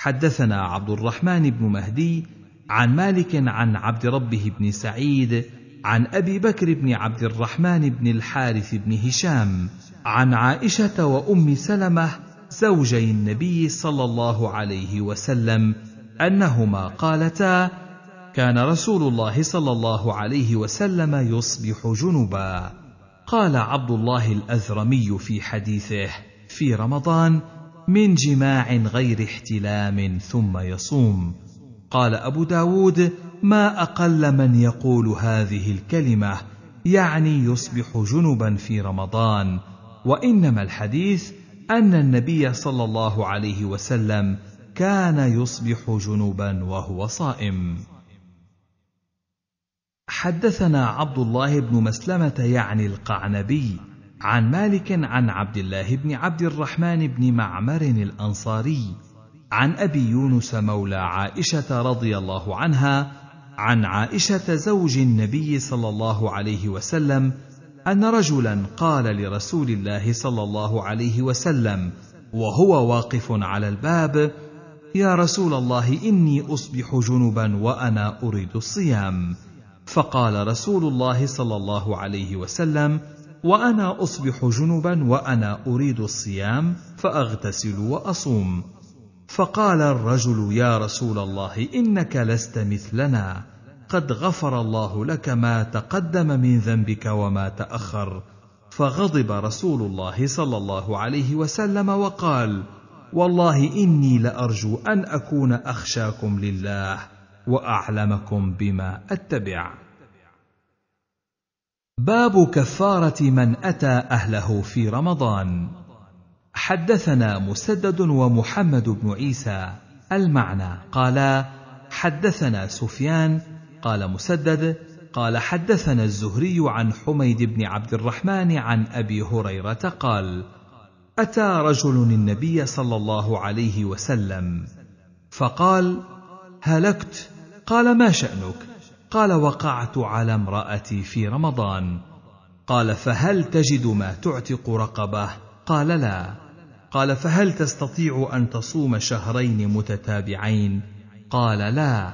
حدثنا عبد الرحمن بن مهدي عن مالك عن عبد ربه بن سعيد عن ابي بكر بن عبد الرحمن بن الحارث بن هشام عن عائشه وام سلمه زوجي النبي صلى الله عليه وسلم انهما قالتا كان رسول الله صلى الله عليه وسلم يصبح جنبا قال عبد الله الاذرمي في حديثه في رمضان من جماع غير احتلام ثم يصوم قال أبو داود ما أقل من يقول هذه الكلمة يعني يصبح جنبا في رمضان وإنما الحديث أن النبي صلى الله عليه وسلم كان يصبح جنبا وهو صائم حدثنا عبد الله بن مسلمة يعني القعنبي عن مالك عن عبد الله بن عبد الرحمن بن معمر الانصاري عن ابي يونس مولى عائشه رضي الله عنها عن عائشه زوج النبي صلى الله عليه وسلم ان رجلا قال لرسول الله صلى الله عليه وسلم وهو واقف على الباب يا رسول الله اني اصبح جنبا وانا اريد الصيام فقال رسول الله صلى الله عليه وسلم وأنا أصبح جنبا وأنا أريد الصيام فأغتسل وأصوم فقال الرجل يا رسول الله إنك لست مثلنا قد غفر الله لك ما تقدم من ذنبك وما تأخر فغضب رسول الله صلى الله عليه وسلم وقال والله إني لأرجو أن أكون أخشاكم لله وأعلمكم بما أتبع باب كفاره من اتى اهله في رمضان حدثنا مسدد ومحمد بن عيسى المعنى قالا حدثنا سفيان قال مسدد قال حدثنا الزهري عن حميد بن عبد الرحمن عن ابي هريره قال اتى رجل النبي صلى الله عليه وسلم فقال هلكت قال ما شانك قال وقعت على امرأتي في رمضان قال فهل تجد ما تعتق رقبه قال لا قال فهل تستطيع ان تصوم شهرين متتابعين قال لا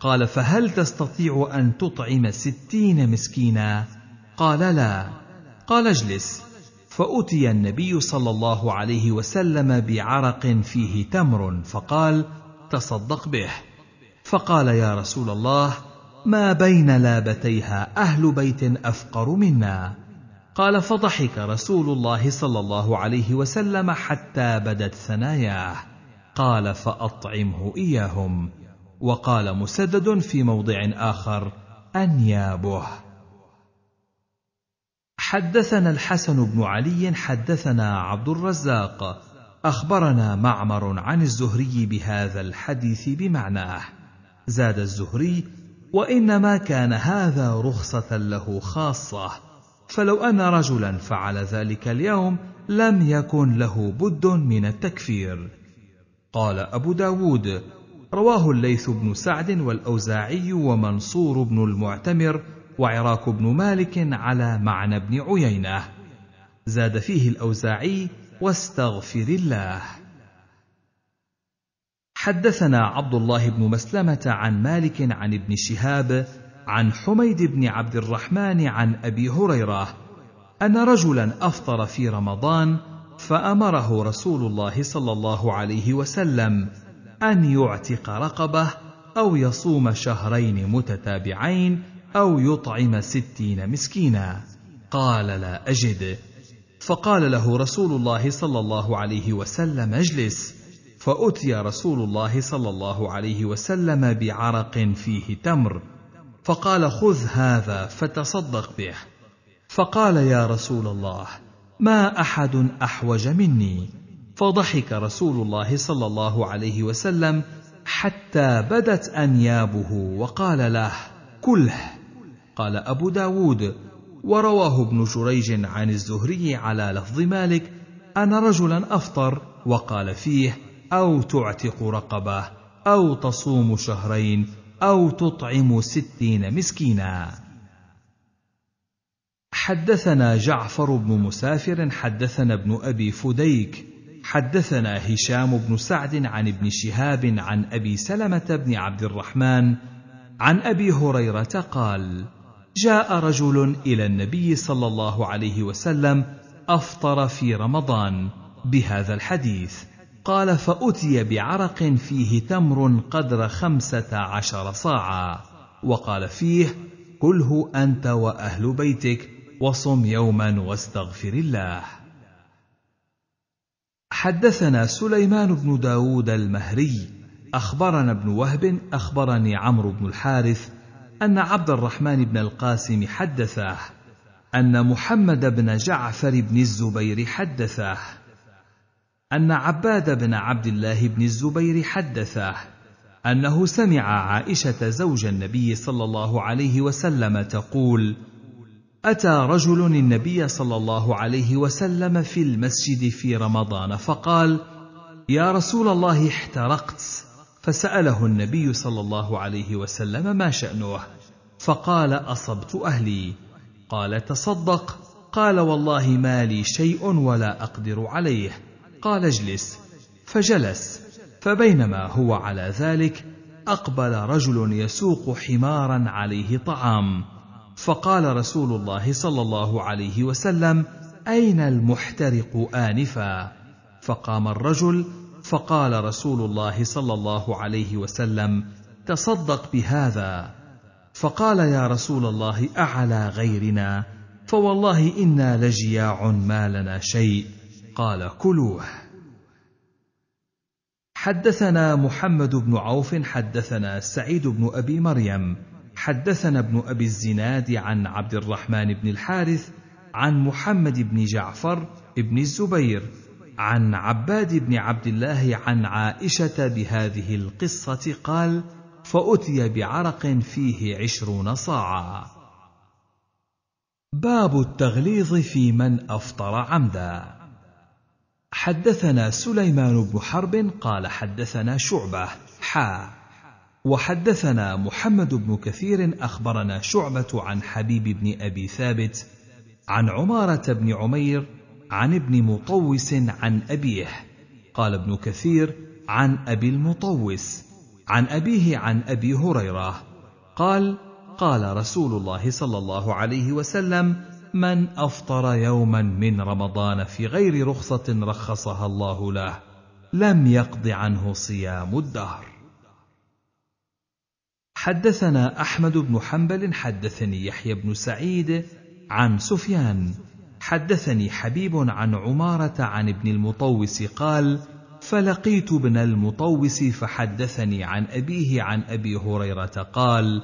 قال فهل تستطيع ان تطعم ستين مسكينا قال لا قال اجلس فاتي النبي صلى الله عليه وسلم بعرق فيه تمر فقال تصدق به فقال يا رسول الله ما بين لابتيها اهل بيت افقر منا قال فضحك رسول الله صلى الله عليه وسلم حتى بدت ثناياه قال فاطعمه اياهم وقال مسدد في موضع اخر انيابه حدثنا الحسن بن علي حدثنا عبد الرزاق اخبرنا معمر عن الزهري بهذا الحديث بمعناه زاد الزهري وانما كان هذا رخصه له خاصه فلو ان رجلا فعل ذلك اليوم لم يكن له بد من التكفير قال ابو داود رواه الليث بن سعد والاوزاعي ومنصور بن المعتمر وعراك بن مالك على معنى بن عيينه زاد فيه الاوزاعي واستغفر الله حدثنا عبد الله بن مسلمة عن مالك عن ابن شهاب عن حميد بن عبد الرحمن عن أبي هريرة أن رجلا أفطر في رمضان فأمره رسول الله صلى الله عليه وسلم أن يعتق رقبة أو يصوم شهرين متتابعين أو يطعم ستين مسكينا قال لا أجد فقال له رسول الله صلى الله عليه وسلم اجلس فأتي رسول الله صلى الله عليه وسلم بعرق فيه تمر، فقال خذ هذا فتصدق به، فقال يا رسول الله ما أحد أحوج مني، فضحك رسول الله صلى الله عليه وسلم حتى بدت أنيابه وقال له كله، قال أبو داود ورواه ابن جريج عن الزهري على لفظ مالك أن رجلا أفطر وقال فيه او تعتق رقبه او تصوم شهرين او تطعم ستين مسكينا حدثنا جعفر بن مسافر حدثنا ابن ابي فديك حدثنا هشام بن سعد عن ابن شهاب عن ابي سلمه بن عبد الرحمن عن ابي هريره قال جاء رجل الى النبي صلى الله عليه وسلم افطر في رمضان بهذا الحديث قال فأتي بعرق فيه تمر قدر خمسة عشر صاعا وقال فيه كله أنت وأهل بيتك وصم يوما واستغفر الله حدثنا سليمان بن داود المهري أخبرنا ابن وهب أخبرني عمرو بن الحارث أن عبد الرحمن بن القاسم حدثه أن محمد بن جعفر بن الزبير حدثه أن عباد بن عبد الله بن الزبير حدثه أنه سمع عائشة زوج النبي صلى الله عليه وسلم تقول: أتى رجل النبي صلى الله عليه وسلم في المسجد في رمضان فقال: يا رسول الله احترقت، فسأله النبي صلى الله عليه وسلم ما شأنه، فقال: أصبت أهلي، قال: تصدق، قال: والله ما لي شيء ولا أقدر عليه. قال اجلس فجلس فبينما هو على ذلك اقبل رجل يسوق حمارا عليه طعام فقال رسول الله صلى الله عليه وسلم اين المحترق انفا فقام الرجل فقال رسول الله صلى الله عليه وسلم تصدق بهذا فقال يا رسول الله اعلى غيرنا فوالله انا لجياع ما لنا شيء قال كلوه حدثنا محمد بن عوف حدثنا سعيد بن ابي مريم حدثنا ابن ابي الزناد عن عبد الرحمن بن الحارث عن محمد بن جعفر بن الزبير عن عباد بن عبد الله عن عائشه بهذه القصه قال فاتي بعرق فيه عشرون صاعا باب التغليظ في من افطر عمدا حدثنا سليمان بن حرب قال حدثنا شعبة حا وحدثنا محمد بن كثير أخبرنا شعبة عن حبيب بن أبي ثابت عن عمارة بن عمير عن ابن مطوس عن أبيه قال ابن كثير عن أبي المطوس عن أبيه عن أبي هريرة قال قال رسول الله صلى الله عليه وسلم من افطر يوما من رمضان في غير رخصه رخصها الله له لم يقض عنه صيام الدهر حدثنا احمد بن حنبل حدثني يحيى بن سعيد عن سفيان حدثني حبيب عن عماره عن ابن المطوس قال فلقيت ابن المطوس فحدثني عن ابيه عن ابي هريره قال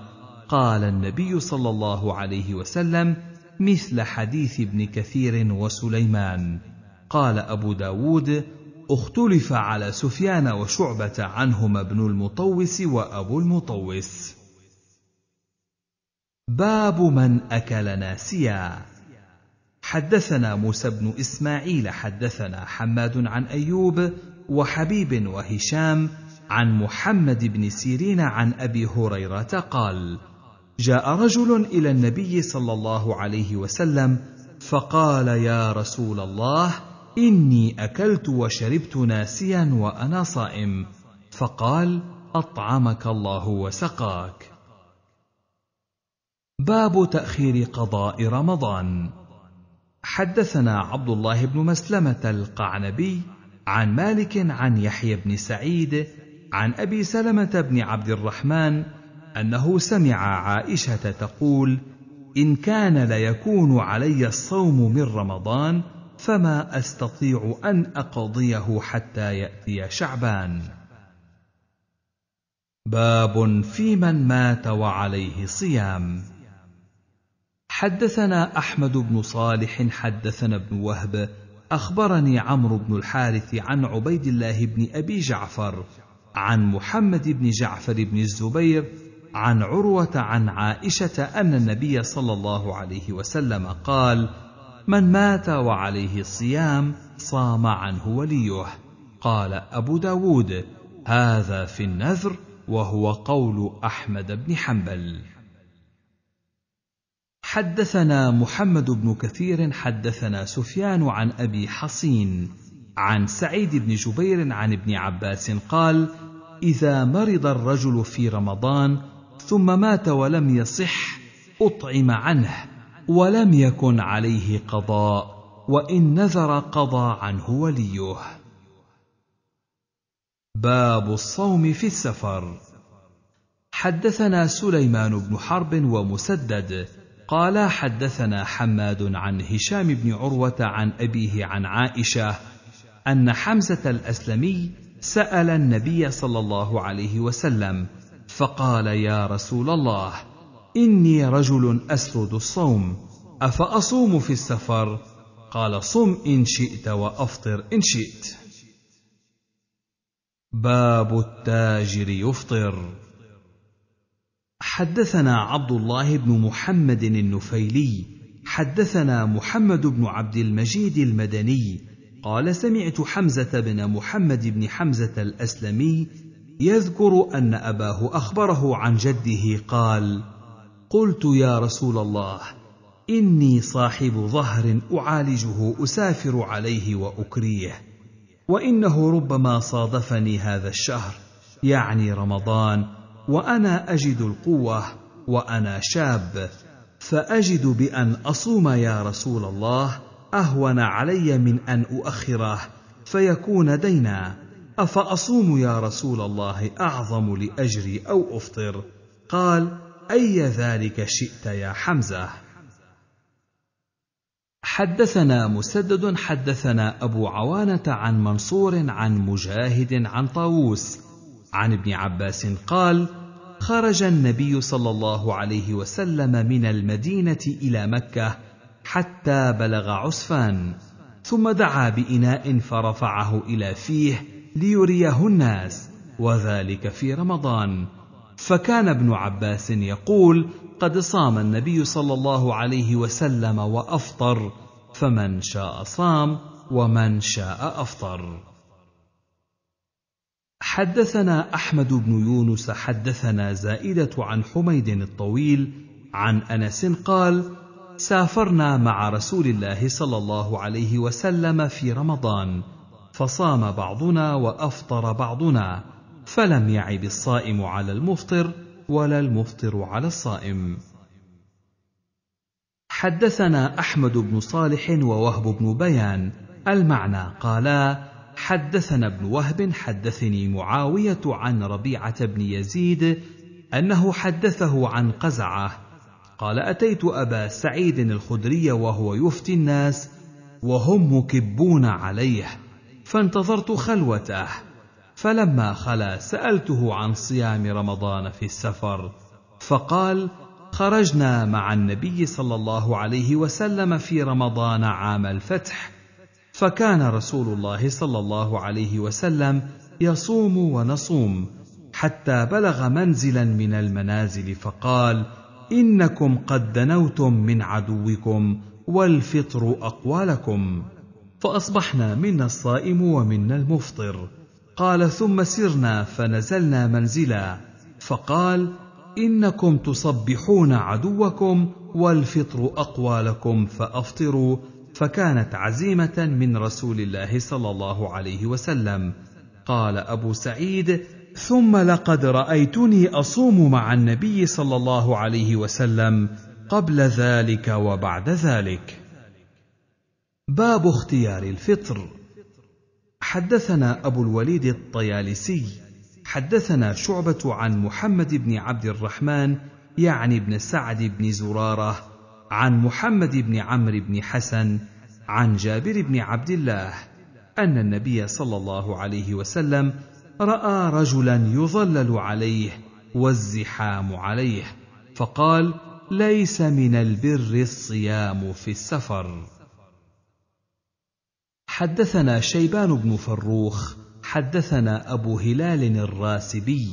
قال النبي صلى الله عليه وسلم مثل حديث ابن كثير وسليمان قال أبو داود اختلف على سفيان وشعبة عنهما ابن المطوس وأبو المطوس باب من أكل ناسيا حدثنا موسى بن إسماعيل حدثنا حماد عن أيوب وحبيب وهشام عن محمد بن سيرين عن أبي هريرة قال: جاء رجل الى النبي صلى الله عليه وسلم فقال يا رسول الله اني اكلت وشربت ناسيا وانا صائم فقال اطعمك الله وسقاك باب تاخير قضاء رمضان حدثنا عبد الله بن مسلمه القعنبي عن مالك عن يحيى بن سعيد عن ابي سلمه بن عبد الرحمن انه سمع عائشه تقول ان كان ليكون علي الصوم من رمضان فما استطيع ان اقضيه حتى ياتي شعبان باب في من مات وعليه صيام حدثنا احمد بن صالح حدثنا ابن وهب اخبرني عمرو بن الحارث عن عبيد الله بن ابي جعفر عن محمد بن جعفر بن الزبير عن عروه عن عائشه ان النبي صلى الله عليه وسلم قال من مات وعليه الصيام صام عنه وليه قال ابو داود هذا في النذر وهو قول احمد بن حنبل حدثنا محمد بن كثير حدثنا سفيان عن ابي حصين عن سعيد بن جبير عن ابن عباس قال اذا مرض الرجل في رمضان ثم مات ولم يصح اطعم عنه ولم يكن عليه قضاء وان نذر قضى عنه وليه باب الصوم في السفر حدثنا سليمان بن حرب ومسدد قال حدثنا حماد عن هشام بن عروه عن ابيه عن عائشه ان حمزه الاسلمي سال النبي صلى الله عليه وسلم فقال يا رسول الله اني رجل اسرد الصوم افاصوم في السفر قال صم ان شئت وافطر ان شئت باب التاجر يفطر حدثنا عبد الله بن محمد النفيلي حدثنا محمد بن عبد المجيد المدني قال سمعت حمزه بن محمد بن حمزه الاسلمي يذكر ان اباه اخبره عن جده قال قلت يا رسول الله اني صاحب ظهر اعالجه اسافر عليه واكريه وانه ربما صادفني هذا الشهر يعني رمضان وانا اجد القوه وانا شاب فاجد بان اصوم يا رسول الله اهون علي من ان اؤخره فيكون دينا افاصوم يا رسول الله اعظم لاجري او افطر قال اي ذلك شئت يا حمزه حدثنا مسدد حدثنا ابو عوانه عن منصور عن مجاهد عن طاووس عن ابن عباس قال خرج النبي صلى الله عليه وسلم من المدينه الى مكه حتى بلغ عسفان ثم دعا باناء فرفعه الى فيه ليريه الناس وذلك في رمضان فكان ابن عباس يقول قد صام النبي صلى الله عليه وسلم وافطر فمن شاء صام ومن شاء افطر حدثنا احمد بن يونس حدثنا زائده عن حميد الطويل عن انس قال سافرنا مع رسول الله صلى الله عليه وسلم في رمضان فصام بعضنا وافطر بعضنا فلم يعب الصائم على المفطر ولا المفطر على الصائم حدثنا احمد بن صالح ووهب بن بيان المعنى قالا حدثنا ابن وهب حدثني معاويه عن ربيعه بن يزيد انه حدثه عن قزعه قال اتيت ابا سعيد الخدري وهو يفتي الناس وهم مكبون عليه فانتظرت خلوته فلما خلا سالته عن صيام رمضان في السفر فقال خرجنا مع النبي صلى الله عليه وسلم في رمضان عام الفتح فكان رسول الله صلى الله عليه وسلم يصوم ونصوم حتى بلغ منزلا من المنازل فقال انكم قد دنوتم من عدوكم والفطر اقوالكم فاصبحنا منا الصائم ومنا المفطر قال ثم سرنا فنزلنا منزلا فقال انكم تصبحون عدوكم والفطر اقوى لكم فافطروا فكانت عزيمه من رسول الله صلى الله عليه وسلم قال ابو سعيد ثم لقد رايتني اصوم مع النبي صلى الله عليه وسلم قبل ذلك وبعد ذلك باب اختيار الفطر حدثنا ابو الوليد الطيالسي حدثنا شعبه عن محمد بن عبد الرحمن يعني بن سعد بن زراره عن محمد بن عمرو بن حسن عن جابر بن عبد الله ان النبي صلى الله عليه وسلم راى رجلا يظلل عليه والزحام عليه فقال ليس من البر الصيام في السفر حدثنا شيبان بن فروخ حدثنا ابو هلال الراسبي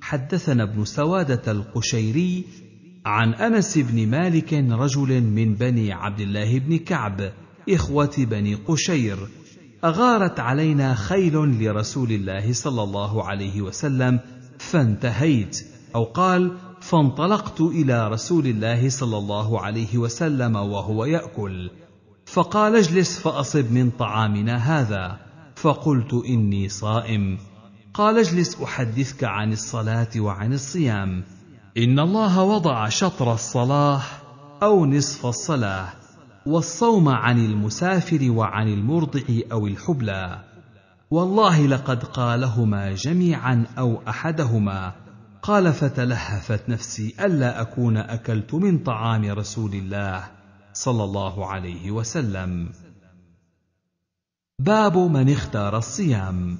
حدثنا ابن سواده القشيري عن انس بن مالك رجل من بني عبد الله بن كعب اخوه بني قشير اغارت علينا خيل لرسول الله صلى الله عليه وسلم فانتهيت او قال فانطلقت الى رسول الله صلى الله عليه وسلم وهو ياكل فقال اجلس فاصب من طعامنا هذا فقلت اني صائم قال اجلس احدثك عن الصلاه وعن الصيام ان الله وضع شطر الصلاه او نصف الصلاه والصوم عن المسافر وعن المرضع او الحبلى والله لقد قالهما جميعا او احدهما قال فتلهفت نفسي الا اكون اكلت من طعام رسول الله صلى الله عليه وسلم باب من اختار الصيام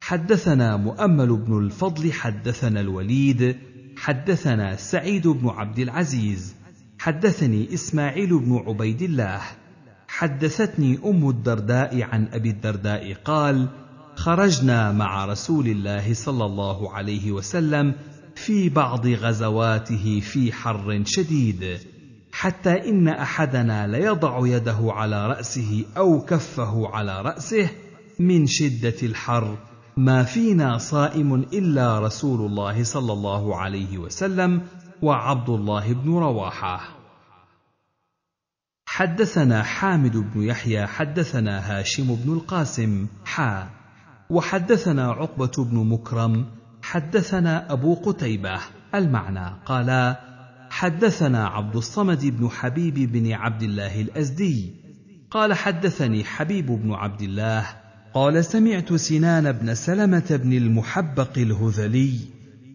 حدثنا مؤمل بن الفضل حدثنا الوليد حدثنا سعيد بن عبد العزيز حدثني اسماعيل بن عبيد الله حدثتني ام الدرداء عن ابي الدرداء قال خرجنا مع رسول الله صلى الله عليه وسلم في بعض غزواته في حر شديد حتى إن أحدنا ليضع يده على رأسه أو كفه على رأسه من شدة الحر ما فينا صائم إلا رسول الله صلى الله عليه وسلم وعبد الله بن رواحة حدثنا حامد بن يحيى حدثنا هاشم بن القاسم حا وحدثنا عقبة بن مكرم حدثنا أبو قتيبة المعنى قالا حدثنا عبد الصمد بن حبيب بن عبد الله الازدي قال حدثني حبيب بن عبد الله قال سمعت سنان بن سلمه بن المحبق الهذلي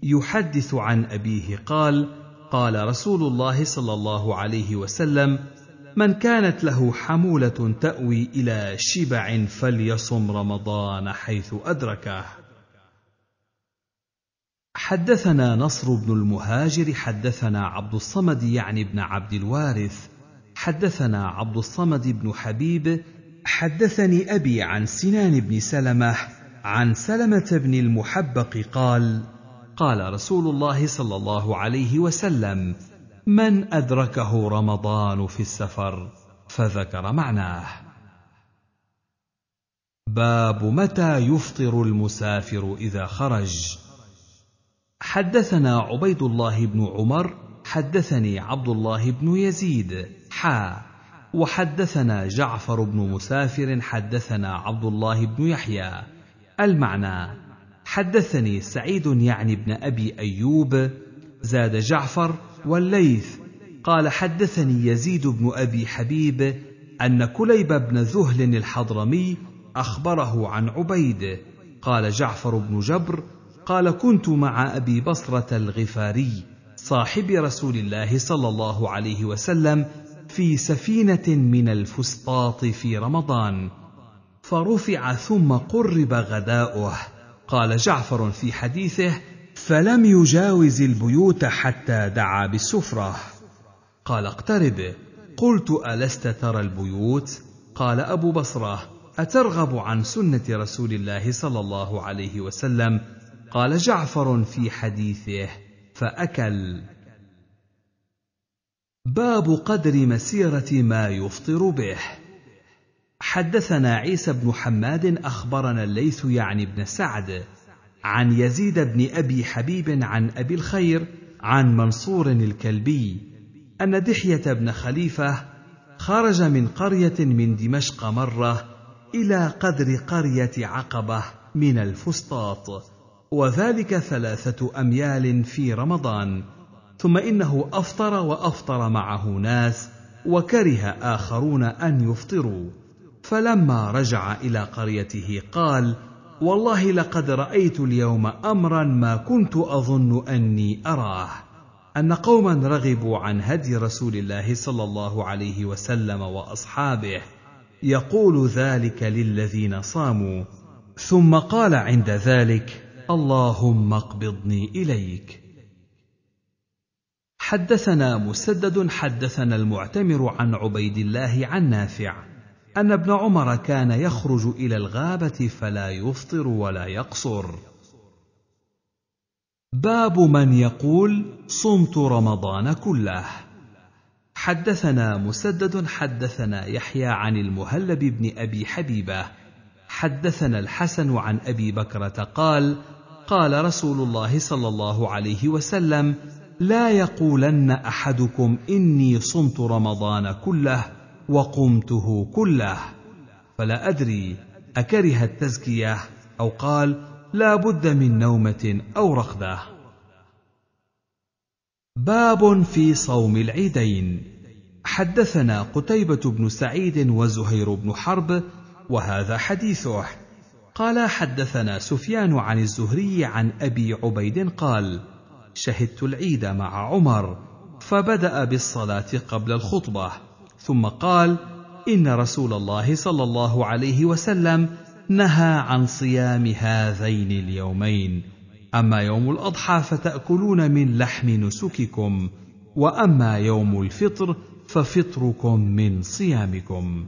يحدث عن ابيه قال قال رسول الله صلى الله عليه وسلم من كانت له حموله تاوي الى شبع فليصم رمضان حيث ادركه حدثنا نصر بن المهاجر حدثنا عبد الصمد يعني بن عبد الوارث حدثنا عبد الصمد بن حبيب حدثني ابي عن سنان بن سلمه عن سلمه بن المحبق قال قال رسول الله صلى الله عليه وسلم من ادركه رمضان في السفر فذكر معناه باب متى يفطر المسافر اذا خرج حدثنا عبيد الله بن عمر حدثني عبد الله بن يزيد حا وحدثنا جعفر بن مسافر حدثنا عبد الله بن يحيى المعنى حدثني سعيد يعني بن ابي ايوب زاد جعفر والليث قال حدثني يزيد بن ابي حبيب ان كليب بن ذهل الحضرمي اخبره عن عبيد قال جعفر بن جبر قال كنت مع ابي بصره الغفاري صاحب رسول الله صلى الله عليه وسلم في سفينه من الفسطاط في رمضان فرفع ثم قرب غداؤه قال جعفر في حديثه فلم يجاوز البيوت حتى دعا بالسفره قال اقترب قلت الست ترى البيوت قال ابو بصره اترغب عن سنه رسول الله صلى الله عليه وسلم قال جعفر في حديثه فاكل باب قدر مسيره ما يفطر به حدثنا عيسى بن حماد اخبرنا الليث يعني بن سعد عن يزيد بن ابي حبيب عن ابي الخير عن منصور الكلبي ان دحيه بن خليفه خرج من قريه من دمشق مره الى قدر قريه عقبه من الفسطاط وذلك ثلاثة أميال في رمضان ثم إنه أفطر وأفطر معه ناس وكره آخرون أن يفطروا فلما رجع إلى قريته قال والله لقد رأيت اليوم أمرا ما كنت أظن أني أراه أن قوما رغبوا عن هدي رسول الله صلى الله عليه وسلم وأصحابه يقول ذلك للذين صاموا ثم قال عند ذلك اللهم اقبضني اليك حدثنا مسدد حدثنا المعتمر عن عبيد الله عن نافع ان ابن عمر كان يخرج الى الغابه فلا يفطر ولا يقصر باب من يقول صمت رمضان كله حدثنا مسدد حدثنا يحيى عن المهلب بن ابي حبيبه حدثنا الحسن عن ابي بكره قال قال رسول الله صلى الله عليه وسلم لا يقولن احدكم اني صمت رمضان كله وقمته كله فلا ادري اكره التزكيه او قال لا بد من نومه او رقده باب في صوم العيدين حدثنا قتيبه بن سعيد وزهير بن حرب وهذا حديثه قال حدثنا سفيان عن الزهري عن ابي عبيد قال شهدت العيد مع عمر فبدا بالصلاه قبل الخطبه ثم قال ان رسول الله صلى الله عليه وسلم نهى عن صيام هذين اليومين اما يوم الاضحى فتاكلون من لحم نسككم واما يوم الفطر ففطركم من صيامكم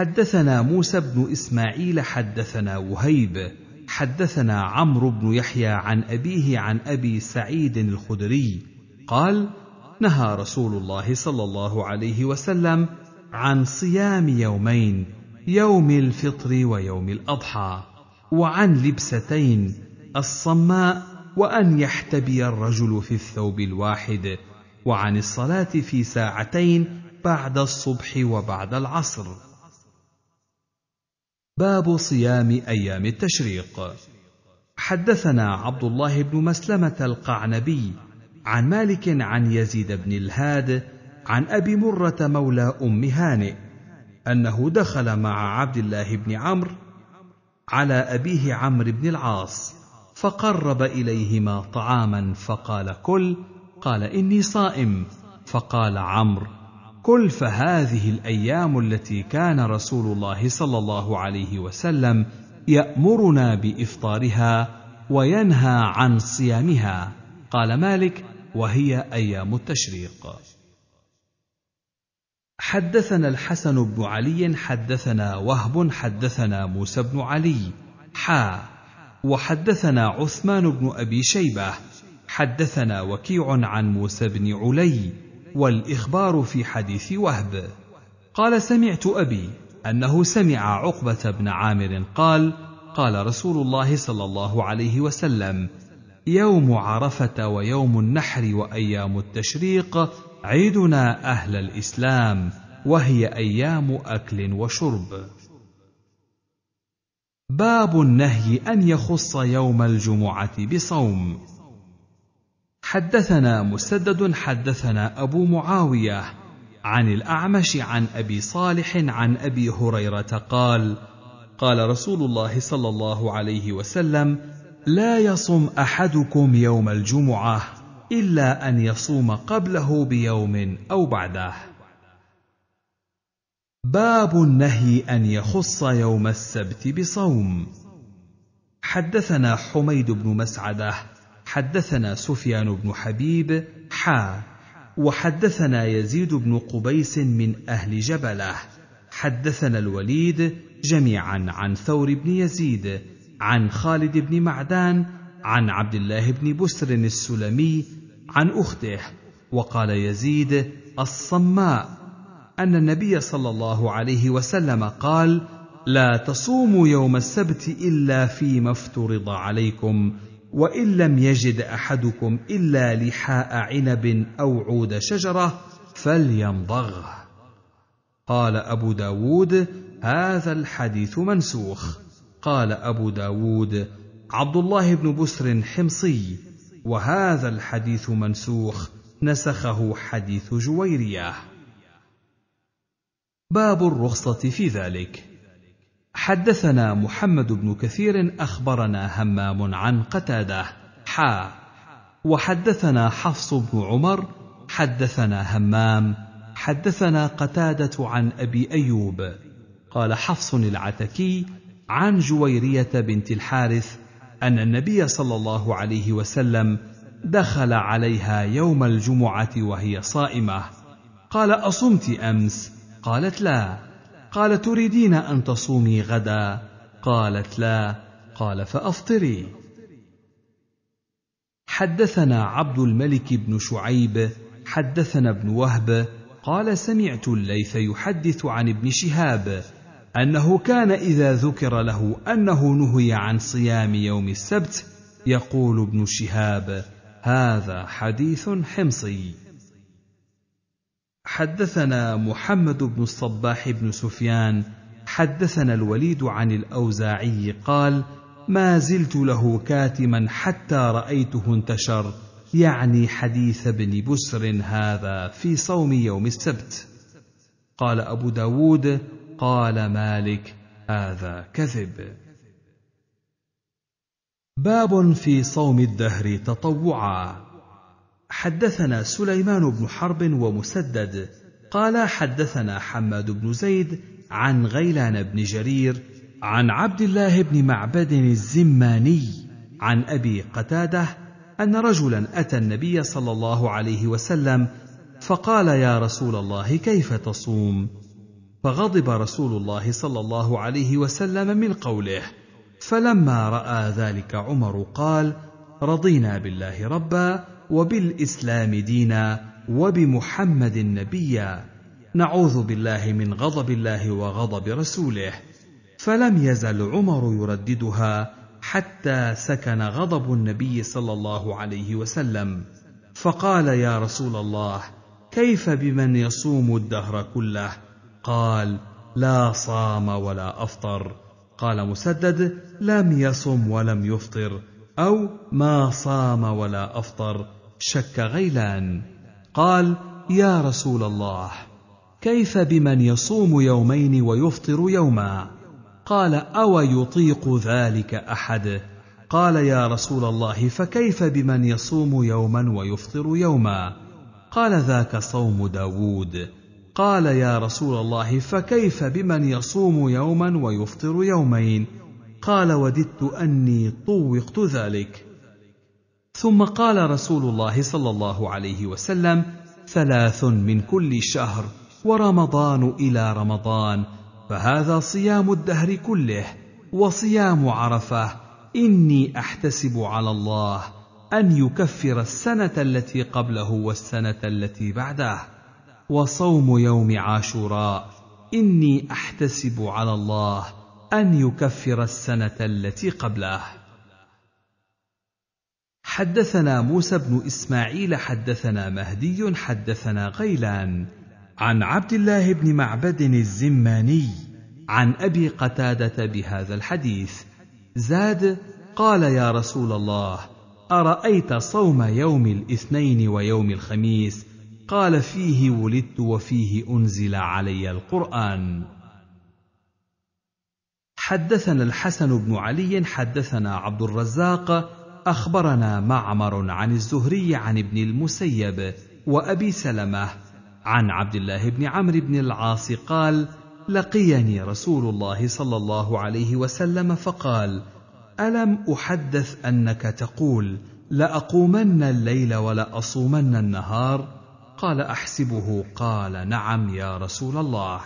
حدثنا موسى بن اسماعيل حدثنا وهيب حدثنا عمرو بن يحيى عن ابيه عن ابي سعيد الخدري قال نهى رسول الله صلى الله عليه وسلم عن صيام يومين يوم الفطر ويوم الاضحى وعن لبستين الصماء وان يحتبي الرجل في الثوب الواحد وعن الصلاه في ساعتين بعد الصبح وبعد العصر باب صيام ايام التشريق حدثنا عبد الله بن مسلمه القعنبي عن مالك عن يزيد بن الهاد عن ابي مره مولى ام هانئ انه دخل مع عبد الله بن عمرو على ابيه عمرو بن العاص فقرب اليهما طعاما فقال كل قال اني صائم فقال عمرو قل فهذه الايام التي كان رسول الله صلى الله عليه وسلم يامرنا بافطارها وينهى عن صيامها قال مالك وهي ايام التشريق حدثنا الحسن بن علي حدثنا وهب حدثنا موسى بن علي حا وحدثنا عثمان بن ابي شيبه حدثنا وكيع عن موسى بن علي والاخبار في حديث وهب قال سمعت ابي انه سمع عقبه بن عامر قال قال رسول الله صلى الله عليه وسلم يوم عرفه ويوم النحر وايام التشريق عيدنا اهل الاسلام وهي ايام اكل وشرب باب النهي ان يخص يوم الجمعه بصوم حدثنا مسدد حدثنا أبو معاوية عن الأعمش عن أبي صالح عن أبي هريرة قال: قال رسول الله صلى الله عليه وسلم: لا يصم أحدكم يوم الجمعة إلا أن يصوم قبله بيوم أو بعده. باب النهي أن يخص يوم السبت بصوم. حدثنا حميد بن مسعده حدثنا سفيان بن حبيب حا وحدثنا يزيد بن قبيس من أهل جبلة حدثنا الوليد جميعا عن ثور بن يزيد عن خالد بن معدان عن عبد الله بن بسر السلمي عن أخته وقال يزيد الصماء أن النبي صلى الله عليه وسلم قال لا تصوموا يوم السبت إلا فيما افترض عليكم وان لم يجد احدكم الا لحاء عنب او عود شجره فليمضغه قال ابو داود هذا الحديث منسوخ قال ابو داود عبد الله بن بسر حمصي وهذا الحديث منسوخ نسخه حديث جويريه باب الرخصه في ذلك حدثنا محمد بن كثير اخبرنا همام عن قتاده حا وحدثنا حفص بن عمر حدثنا همام حدثنا قتاده عن ابي ايوب قال حفص العتكي عن جويريه بنت الحارث ان النبي صلى الله عليه وسلم دخل عليها يوم الجمعه وهي صائمه قال اصمت امس قالت لا قال تريدين ان تصومي غدا قالت لا قال فافطري حدثنا عبد الملك بن شعيب حدثنا ابن وهب قال سمعت الليث يحدث عن ابن شهاب انه كان اذا ذكر له انه نهي عن صيام يوم السبت يقول ابن شهاب هذا حديث حمصي حدثنا محمد بن الصباح بن سفيان حدثنا الوليد عن الاوزاعي قال ما زلت له كاتما حتى رايته انتشر يعني حديث ابن بسر هذا في صوم يوم السبت قال ابو داود قال مالك هذا كذب باب في صوم الدهر تطوعا حدثنا سليمان بن حرب ومسدد قال حدثنا حماد بن زيد عن غيلان بن جرير عن عبد الله بن معبد الزماني عن ابي قتاده ان رجلا اتى النبي صلى الله عليه وسلم فقال يا رسول الله كيف تصوم فغضب رسول الله صلى الله عليه وسلم من قوله فلما راى ذلك عمر قال رضينا بالله ربا وبالاسلام دينا وبمحمد نبيا نعوذ بالله من غضب الله وغضب رسوله فلم يزل عمر يرددها حتى سكن غضب النبي صلى الله عليه وسلم فقال يا رسول الله كيف بمن يصوم الدهر كله قال لا صام ولا افطر قال مسدد لم يصم ولم يفطر او ما صام ولا افطر شك غيلان قال يا رسول الله كيف بمن يصوم يومين ويفطر يوما قال او يطيق ذلك احد قال يا رسول الله فكيف بمن يصوم يوما ويفطر يوما قال ذاك صوم داود قال يا رسول الله فكيف بمن يصوم يوما ويفطر يومين قال وددت اني طوقت ذلك ثم قال رسول الله صلى الله عليه وسلم ثلاث من كل شهر ورمضان الى رمضان فهذا صيام الدهر كله وصيام عرفه اني احتسب على الله ان يكفر السنه التي قبله والسنه التي بعده وصوم يوم عاشوراء اني احتسب على الله ان يكفر السنه التي قبله حدثنا موسى بن اسماعيل حدثنا مهدي حدثنا غيلان عن عبد الله بن معبد الزماني عن ابي قتاده بهذا الحديث زاد قال يا رسول الله ارايت صوم يوم الاثنين ويوم الخميس قال فيه ولدت وفيه انزل علي القران حدثنا الحسن بن علي حدثنا عبد الرزاق اخبرنا معمر عن الزهري عن ابن المسيب وابي سلمه عن عبد الله بن عمرو بن العاص قال لقيني رسول الله صلى الله عليه وسلم فقال الم احدث انك تقول لاقومن الليل ولاصومن النهار قال احسبه قال نعم يا رسول الله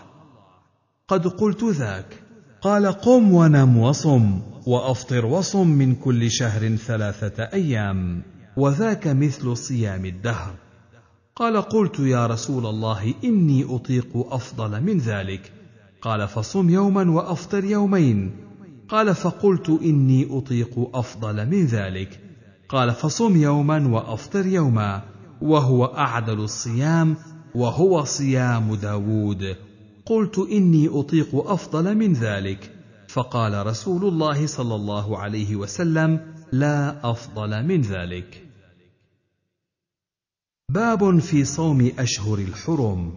قد قلت ذاك قال قم ونم وصم وافطر وصم من كل شهر ثلاثه ايام وذاك مثل صيام الدهر قال قلت يا رسول الله اني اطيق افضل من ذلك قال فصم يوما وافطر يومين قال فقلت اني اطيق افضل من ذلك قال فصم يوما وافطر يوما وهو اعدل الصيام وهو صيام داوود قلت اني اطيق افضل من ذلك فقال رسول الله صلى الله عليه وسلم لا افضل من ذلك باب في صوم اشهر الحرم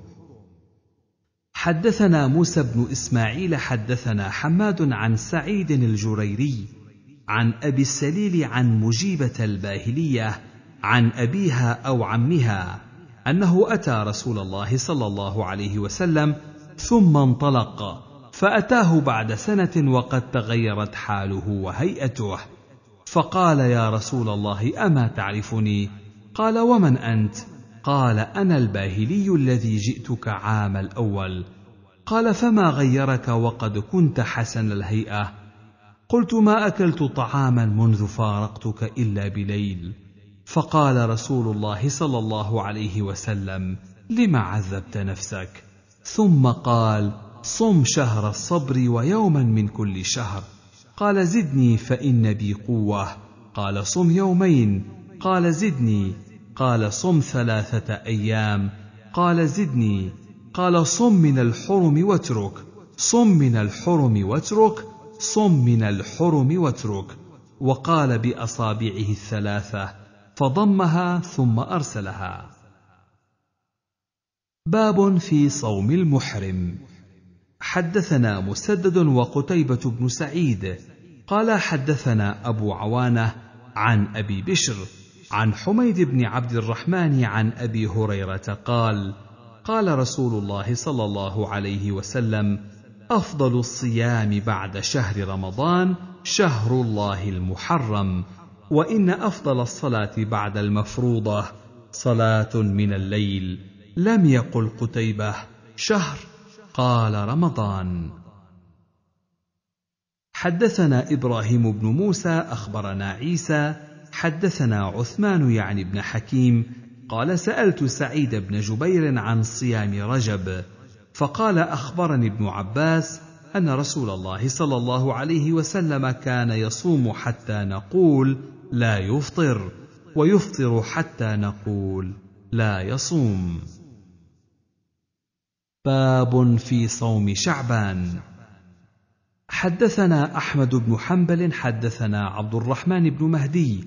حدثنا موسى بن اسماعيل حدثنا حماد عن سعيد الجريري عن ابي السليل عن مجيبه الباهليه عن ابيها او عمها انه اتى رسول الله صلى الله عليه وسلم ثم انطلق فاتاه بعد سنه وقد تغيرت حاله وهيئته فقال يا رسول الله اما تعرفني قال ومن انت قال انا الباهلي الذي جئتك عام الاول قال فما غيرك وقد كنت حسن الهيئه قلت ما اكلت طعاما منذ فارقتك الا بليل فقال رسول الله صلى الله عليه وسلم لم عذبت نفسك ثم قال صم شهر الصبر ويوما من كل شهر قال زدني فان بي قوه قال صم يومين قال زدني قال صم ثلاثه ايام قال زدني قال صم من الحرم واترك صم من الحرم واترك صم من الحرم واترك وقال باصابعه الثلاثه فضمها ثم ارسلها باب في صوم المحرم حدثنا مسدد وقتيبة بن سعيد قال حدثنا أبو عوانة عن أبي بشر عن حميد بن عبد الرحمن عن أبي هريرة قال قال رسول الله صلى الله عليه وسلم أفضل الصيام بعد شهر رمضان شهر الله المحرم وإن أفضل الصلاة بعد المفروضة صلاة من الليل لم يقل قتيبة شهر قال رمضان حدثنا إبراهيم بن موسى أخبرنا عيسى حدثنا عثمان يعني بن حكيم قال سألت سعيد بن جبير عن صيام رجب فقال أخبرني ابن عباس أن رسول الله صلى الله عليه وسلم كان يصوم حتى نقول لا يفطر ويفطر حتى نقول لا يصوم باب في صوم شعبان حدثنا احمد بن حنبل حدثنا عبد الرحمن بن مهدي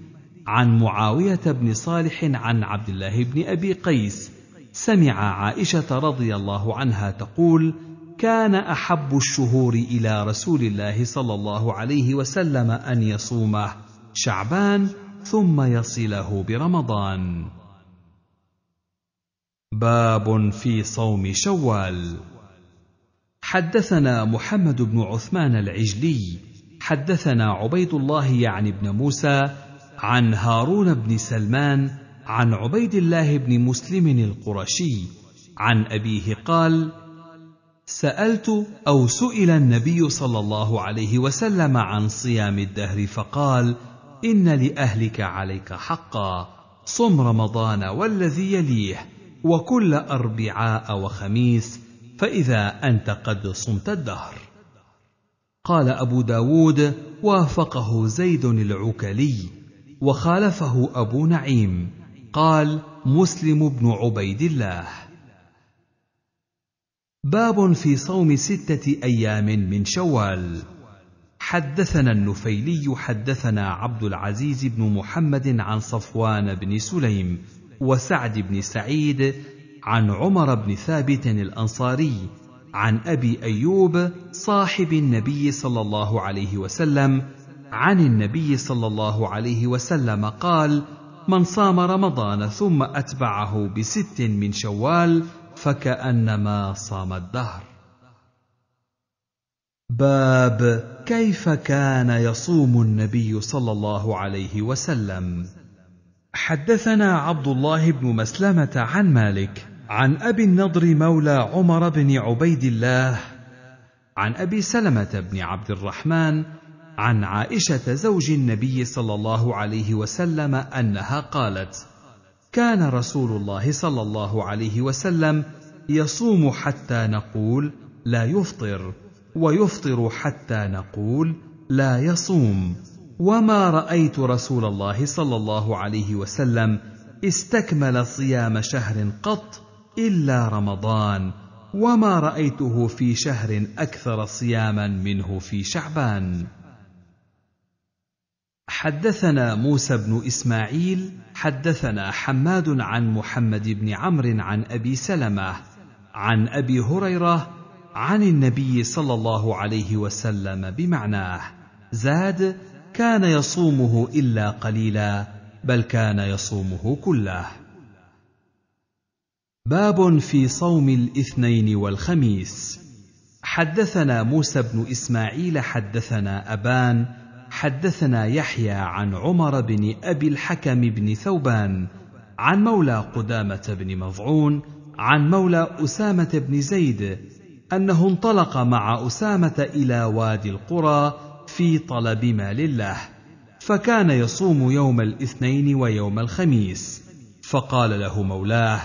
عن معاويه بن صالح عن عبد الله بن ابي قيس سمع عائشه رضي الله عنها تقول كان احب الشهور الى رسول الله صلى الله عليه وسلم ان يصومه شعبان ثم يصله برمضان باب في صوم شوال حدثنا محمد بن عثمان العجلي حدثنا عبيد الله يعني بن موسى عن هارون بن سلمان عن عبيد الله بن مسلم القرشي عن ابيه قال سالت او سئل النبي صلى الله عليه وسلم عن صيام الدهر فقال ان لاهلك عليك حقا صم رمضان والذي يليه وكل أربعاء وخميس فإذا أنت قد صمت الدهر قال أبو داود وافقه زيد العكلي وخالفه أبو نعيم قال مسلم بن عبيد الله باب في صوم ستة أيام من شوال حدثنا النفيلي حدثنا عبد العزيز بن محمد عن صفوان بن سليم وسعد بن سعيد عن عمر بن ثابت الانصاري عن ابي ايوب صاحب النبي صلى الله عليه وسلم عن النبي صلى الله عليه وسلم قال من صام رمضان ثم اتبعه بست من شوال فكانما صام الدهر باب كيف كان يصوم النبي صلى الله عليه وسلم حدثنا عبد الله بن مسلمه عن مالك عن ابي النضر مولى عمر بن عبيد الله عن ابي سلمه بن عبد الرحمن عن عائشه زوج النبي صلى الله عليه وسلم انها قالت كان رسول الله صلى الله عليه وسلم يصوم حتى نقول لا يفطر ويفطر حتى نقول لا يصوم وما رايت رسول الله صلى الله عليه وسلم استكمل صيام شهر قط الا رمضان وما رايته في شهر اكثر صياما منه في شعبان حدثنا موسى بن اسماعيل حدثنا حماد عن محمد بن عمرو عن ابي سلمه عن ابي هريره عن النبي صلى الله عليه وسلم بمعناه زاد كان يصومه الا قليلا بل كان يصومه كله باب في صوم الاثنين والخميس حدثنا موسى بن اسماعيل حدثنا ابان حدثنا يحيى عن عمر بن ابي الحكم بن ثوبان عن مولى قدامه بن مضعون عن مولى اسامه بن زيد انه انطلق مع اسامه الى وادي القرى في طلب مال الله فكان يصوم يوم الاثنين ويوم الخميس فقال له مولاه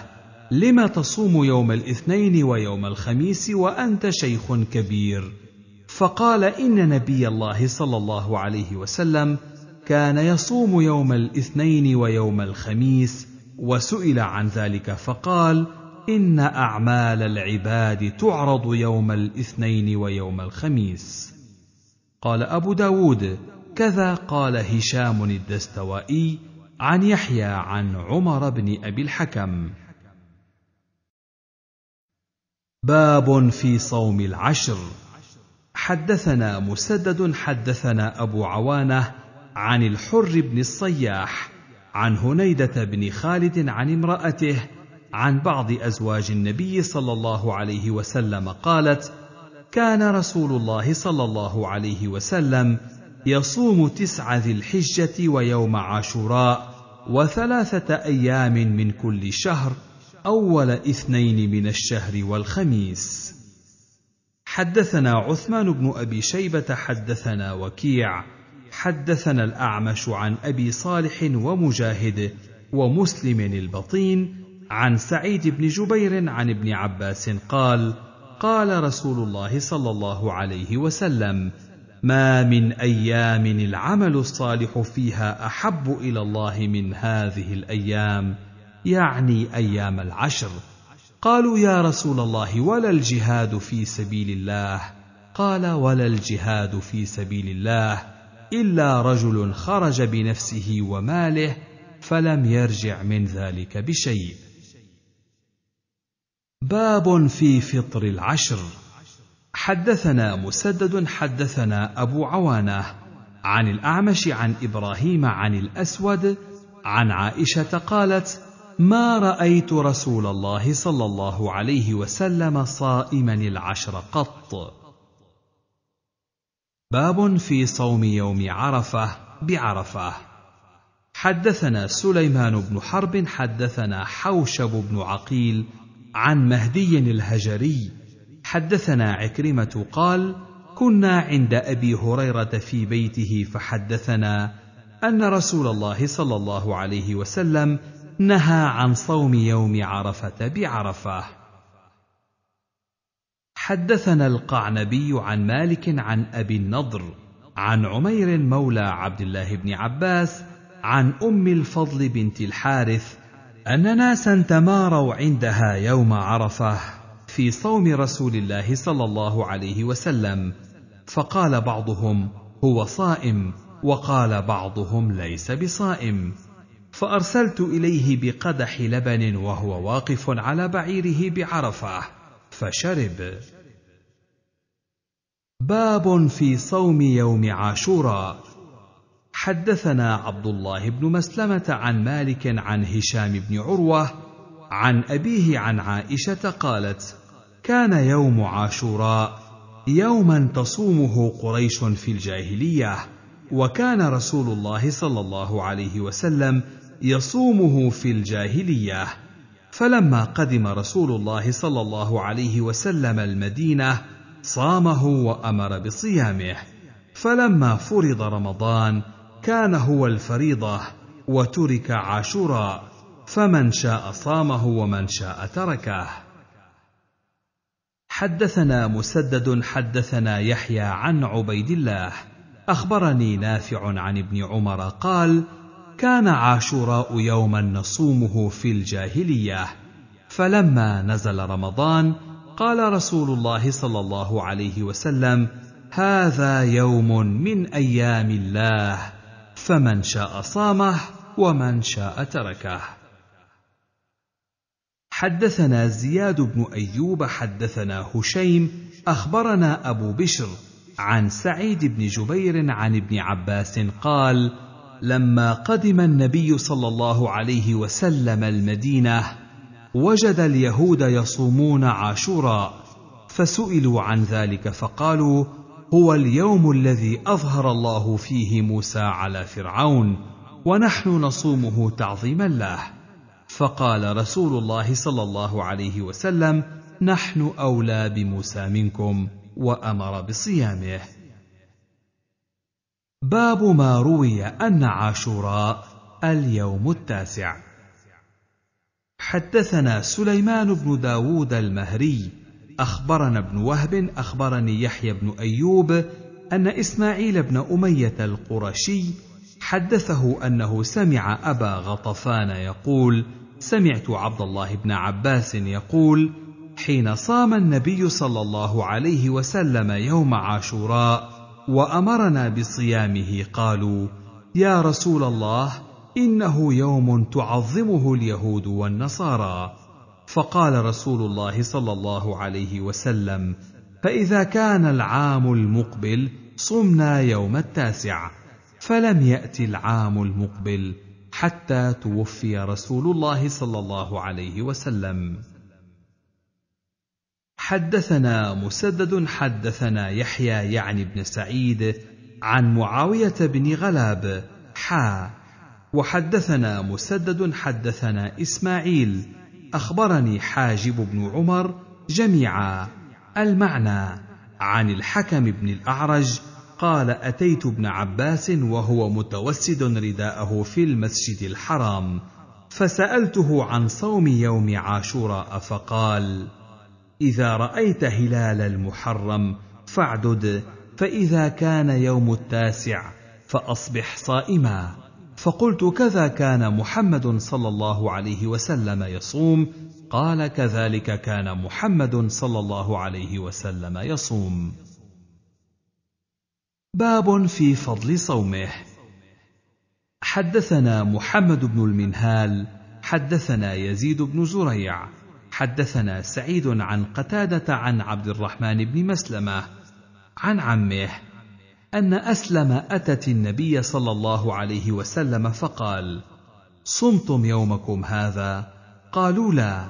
لم تصوم يوم الاثنين ويوم الخميس وانت شيخ كبير فقال ان نبي الله صلى الله عليه وسلم كان يصوم يوم الاثنين ويوم الخميس وسئل عن ذلك فقال ان اعمال العباد تعرض يوم الاثنين ويوم الخميس قال أبو داود كذا قال هشام الدستوائي عن يحيى عن عمر بن أبي الحكم باب في صوم العشر حدثنا مسدد حدثنا أبو عوانة عن الحر بن الصياح عن هنيدة بن خالد عن امرأته عن بعض أزواج النبي صلى الله عليه وسلم قالت: كان رسول الله صلى الله عليه وسلم يصوم تسع ذي الحجه ويوم عاشوراء وثلاثه ايام من كل شهر اول اثنين من الشهر والخميس حدثنا عثمان بن ابي شيبه حدثنا وكيع حدثنا الاعمش عن ابي صالح ومجاهد ومسلم البطين عن سعيد بن جبير عن ابن عباس قال قال رسول الله صلى الله عليه وسلم ما من ايام العمل الصالح فيها احب الى الله من هذه الايام يعني ايام العشر قالوا يا رسول الله ولا الجهاد في سبيل الله قال ولا الجهاد في سبيل الله الا رجل خرج بنفسه وماله فلم يرجع من ذلك بشيء باب في فطر العشر حدثنا مسدد حدثنا ابو عوانه عن الاعمش عن ابراهيم عن الاسود عن عائشه قالت ما رايت رسول الله صلى الله عليه وسلم صائما العشر قط باب في صوم يوم عرفه بعرفه حدثنا سليمان بن حرب حدثنا حوشب بن عقيل عن مهدي الهجري حدثنا عكرمه قال كنا عند ابي هريره في بيته فحدثنا ان رسول الله صلى الله عليه وسلم نهى عن صوم يوم عرفه بعرفه حدثنا القعنبي عن مالك عن ابي النضر عن عمير مولى عبد الله بن عباس عن ام الفضل بنت الحارث ان ناسا تماروا عندها يوم عرفه في صوم رسول الله صلى الله عليه وسلم فقال بعضهم هو صائم وقال بعضهم ليس بصائم فارسلت اليه بقدح لبن وهو واقف على بعيره بعرفه فشرب باب في صوم يوم عاشوراء حدثنا عبد الله بن مسلمه عن مالك عن هشام بن عروه عن ابيه عن عائشه قالت كان يوم عاشوراء يوما تصومه قريش في الجاهليه وكان رسول الله صلى الله عليه وسلم يصومه في الجاهليه فلما قدم رسول الله صلى الله عليه وسلم المدينه صامه وامر بصيامه فلما فرض رمضان كان هو الفريضة وترك عاشوراء فمن شاء صامه ومن شاء تركه حدثنا مسدد حدثنا يحيى عن عبيد الله اخبرني نافع عن ابن عمر قال كان عاشوراء يوما نصومه في الجاهليه فلما نزل رمضان قال رسول الله صلى الله عليه وسلم هذا يوم من ايام الله فمن شاء صامه ومن شاء تركه حدثنا زياد بن ايوب حدثنا هشيم اخبرنا ابو بشر عن سعيد بن جبير عن ابن عباس قال لما قدم النبي صلى الله عليه وسلم المدينه وجد اليهود يصومون عاشوراء فسئلوا عن ذلك فقالوا هو اليوم الذي اظهر الله فيه موسى على فرعون ونحن نصومه تعظيما له فقال رسول الله صلى الله عليه وسلم نحن اولى بموسى منكم وامر بصيامه باب ما روي ان عاشوراء اليوم التاسع حدثنا سليمان بن داود المهري اخبرنا ابن وهب اخبرني يحيى بن ايوب ان اسماعيل بن اميه القرشي حدثه انه سمع ابا غطفان يقول سمعت عبد الله بن عباس يقول حين صام النبي صلى الله عليه وسلم يوم عاشوراء وامرنا بصيامه قالوا يا رسول الله انه يوم تعظمه اليهود والنصارى فقال رسول الله صلى الله عليه وسلم فاذا كان العام المقبل صمنا يوم التاسع فلم يات العام المقبل حتى توفي رسول الله صلى الله عليه وسلم حدثنا مسدد حدثنا يحيى يعني بن سعيد عن معاويه بن غلاب حا وحدثنا مسدد حدثنا اسماعيل اخبرني حاجب بن عمر جميعا المعنى عن الحكم بن الاعرج قال اتيت ابن عباس وهو متوسد رداءه في المسجد الحرام فسالته عن صوم يوم عاشوراء فقال اذا رايت هلال المحرم فاعدد فاذا كان يوم التاسع فاصبح صائما فقلت كذا كان محمد صلى الله عليه وسلم يصوم قال كذلك كان محمد صلى الله عليه وسلم يصوم باب في فضل صومه حدثنا محمد بن المنهال حدثنا يزيد بن زريع حدثنا سعيد عن قتاده عن عبد الرحمن بن مسلمه عن عمه ان اسلم اتت النبي صلى الله عليه وسلم فقال صمتم يومكم هذا قالوا لا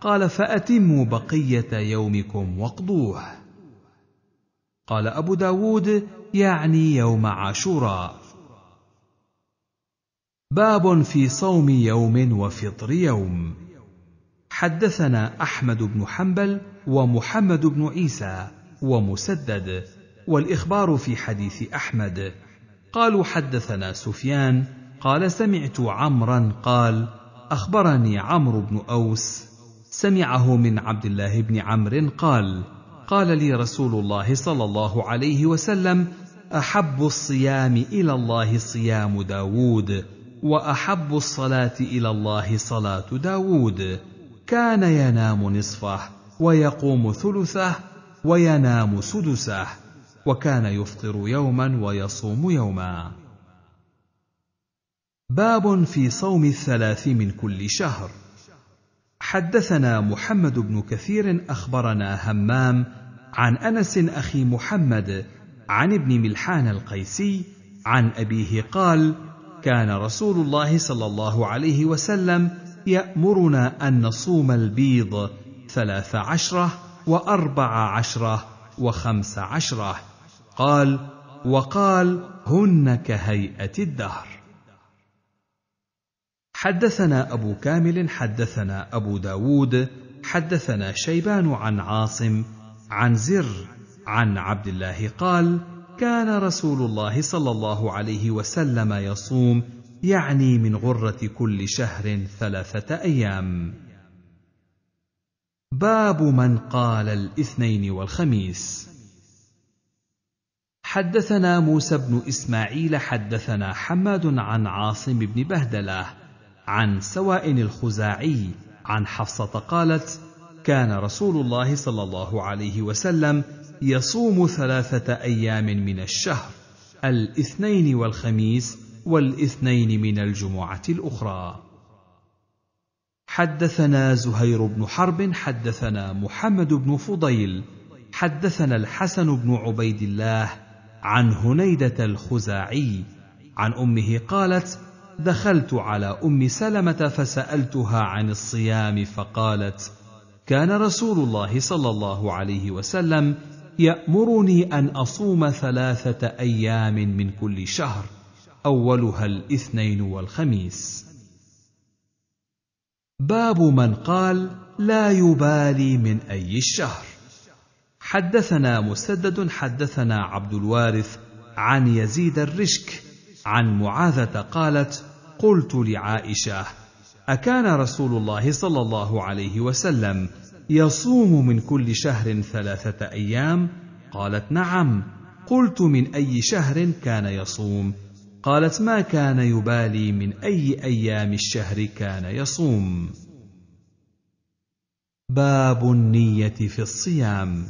قال فاتموا بقيه يومكم واقضوه قال ابو داود يعني يوم عاشوراء باب في صوم يوم وفطر يوم حدثنا احمد بن حنبل ومحمد بن عيسى ومسدد والاخبار في حديث احمد قالوا حدثنا سفيان قال سمعت عمرا قال اخبرني عمرو بن اوس سمعه من عبد الله بن عمرو قال قال لي رسول الله صلى الله عليه وسلم احب الصيام الى الله صيام داوود واحب الصلاه الى الله صلاه داوود كان ينام نصفه ويقوم ثلثه وينام سدسه وكان يفطر يوما ويصوم يوما باب في صوم الثلاث من كل شهر حدثنا محمد بن كثير اخبرنا همام عن انس اخي محمد عن ابن ملحان القيسي عن ابيه قال كان رسول الله صلى الله عليه وسلم يامرنا ان نصوم البيض ثلاث عشره واربع عشره وخمس عشره قال وقال هن كهيئه الدهر حدثنا ابو كامل حدثنا ابو داود حدثنا شيبان عن عاصم عن زر عن عبد الله قال كان رسول الله صلى الله عليه وسلم يصوم يعني من غره كل شهر ثلاثه ايام باب من قال الاثنين والخميس حدثنا موسى بن إسماعيل حدثنا حماد عن عاصم بن بهدلة عن سواء الخزاعي عن حفصة قالت كان رسول الله صلى الله عليه وسلم يصوم ثلاثة أيام من الشهر الاثنين والخميس والاثنين من الجمعة الأخرى حدثنا زهير بن حرب حدثنا محمد بن فضيل حدثنا الحسن بن عبيد الله عن هنيدة الخزاعي عن أمه قالت: دخلت على أم سلمة فسألتها عن الصيام فقالت: كان رسول الله صلى الله عليه وسلم يأمرني أن أصوم ثلاثة أيام من كل شهر، أولها الاثنين والخميس. باب من قال: لا يبالي من أي الشهر. حدثنا مسدد حدثنا عبد الوارث عن يزيد الرشك عن معاذة قالت: قلت لعائشة: أكان رسول الله صلى الله عليه وسلم يصوم من كل شهر ثلاثة أيام؟ قالت: نعم. قلت: من أي شهر كان يصوم؟ قالت: ما كان يبالي من أي أيام الشهر كان يصوم. باب النية في الصيام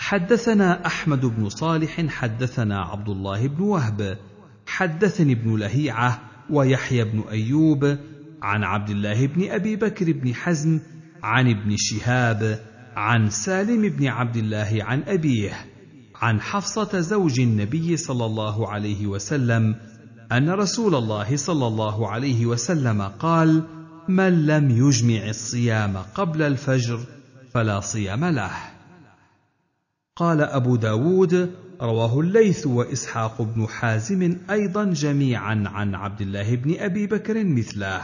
حدثنا احمد بن صالح حدثنا عبد الله بن وهب حدثني ابن لهيعه ويحيى بن ايوب عن عبد الله بن ابي بكر بن حزم عن ابن شهاب عن سالم بن عبد الله عن ابيه عن حفصه زوج النبي صلى الله عليه وسلم ان رسول الله صلى الله عليه وسلم قال من لم يجمع الصيام قبل الفجر فلا صيام له قال أبو داود رواه الليث وإسحاق بن حازم أيضا جميعا عن عبد الله بن أبي بكر مثله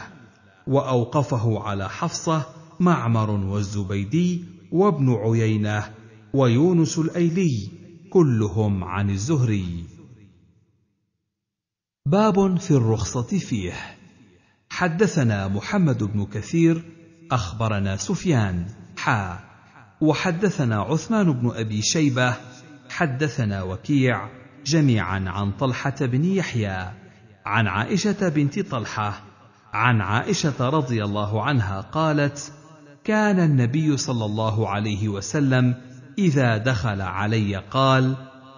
وأوقفه على حفصة معمر والزبيدي وابن عيينة ويونس الأيلي كلهم عن الزهري باب في الرخصة فيه حدثنا محمد بن كثير أخبرنا سفيان حا وحدثنا عثمان بن ابي شيبه حدثنا وكيع جميعا عن طلحه بن يحيى عن عائشه بنت طلحه عن عائشه رضي الله عنها قالت كان النبي صلى الله عليه وسلم اذا دخل علي قال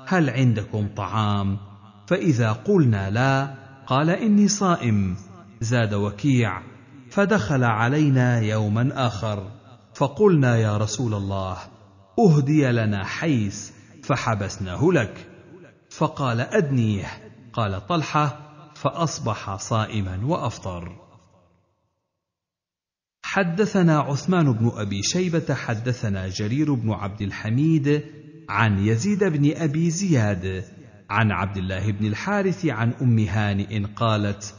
هل عندكم طعام فاذا قلنا لا قال اني صائم زاد وكيع فدخل علينا يوما اخر فقلنا يا رسول الله اهدي لنا حيس فحبسناه لك فقال ادنيه قال طلحه فاصبح صائما وافطر حدثنا عثمان بن ابي شيبه حدثنا جرير بن عبد الحميد عن يزيد بن ابي زياد عن عبد الله بن الحارث عن ام هانئ قالت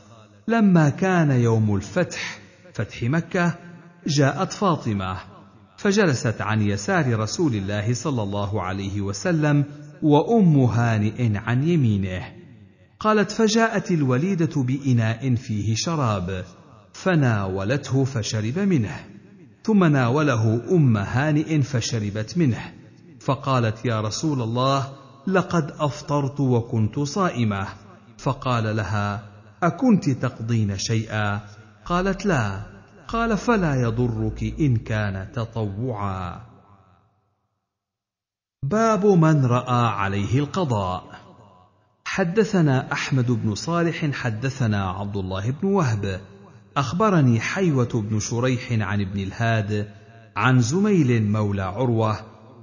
لما كان يوم الفتح فتح مكه جاءت فاطمه فجلست عن يسار رسول الله صلى الله عليه وسلم وام هانئ عن يمينه قالت فجاءت الوليده باناء فيه شراب فناولته فشرب منه ثم ناوله ام هانئ فشربت منه فقالت يا رسول الله لقد افطرت وكنت صائمه فقال لها اكنت تقضين شيئا قالت لا قال فلا يضرك ان كان تطوعا باب من راى عليه القضاء حدثنا احمد بن صالح حدثنا عبد الله بن وهب اخبرني حيوه بن شريح عن ابن الهاد عن زميل مولى عروه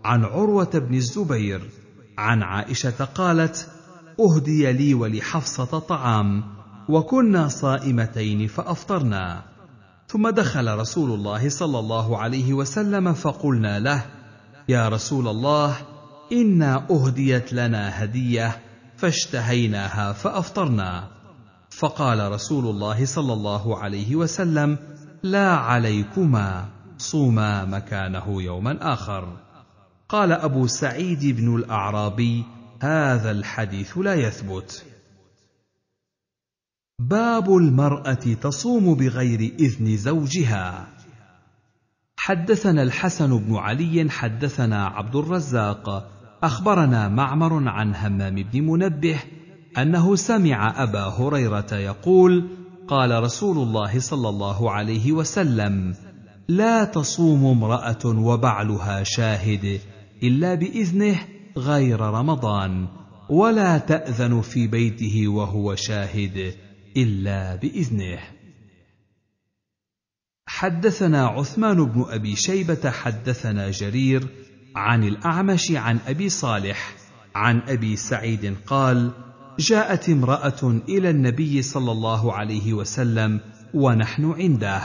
عن عروه بن الزبير عن عائشه قالت اهدي لي ولحفصه طعام وكنا صائمتين فافطرنا ثم دخل رسول الله صلى الله عليه وسلم فقلنا له يا رسول الله انا اهديت لنا هديه فاشتهيناها فافطرنا فقال رسول الله صلى الله عليه وسلم لا عليكما صوما مكانه يوما اخر قال ابو سعيد بن الاعرابي هذا الحديث لا يثبت باب المرأة تصوم بغير إذن زوجها. حدثنا الحسن بن علي حدثنا عبد الرزاق أخبرنا معمر عن همام بن منبه أنه سمع أبا هريرة يقول: قال رسول الله صلى الله عليه وسلم: لا تصوم امرأة وبعلها شاهد إلا بإذنه غير رمضان، ولا تأذن في بيته وهو شاهد. إلا بإذنه حدثنا عثمان بن أبي شيبة حدثنا جرير عن الأعمش عن أبي صالح عن أبي سعيد قال جاءت امرأة إلى النبي صلى الله عليه وسلم ونحن عنده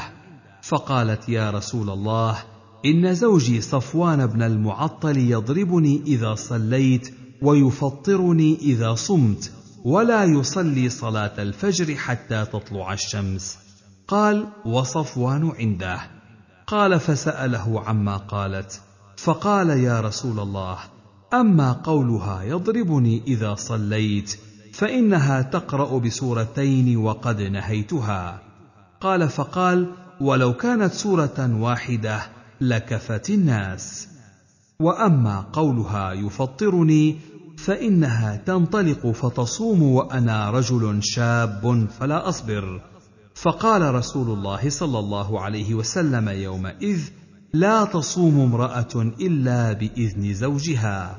فقالت يا رسول الله إن زوجي صفوان بن المعطل يضربني إذا صليت ويفطرني إذا صمت ولا يصلي صلاه الفجر حتى تطلع الشمس قال وصفوان عنده قال فساله عما قالت فقال يا رسول الله اما قولها يضربني اذا صليت فانها تقرا بسورتين وقد نهيتها قال فقال ولو كانت سوره واحده لكفت الناس واما قولها يفطرني فإنها تنطلق فتصوم وأنا رجل شاب فلا أصبر. فقال رسول الله صلى الله عليه وسلم يومئذ: لا تصوم امرأة إلا بإذن زوجها.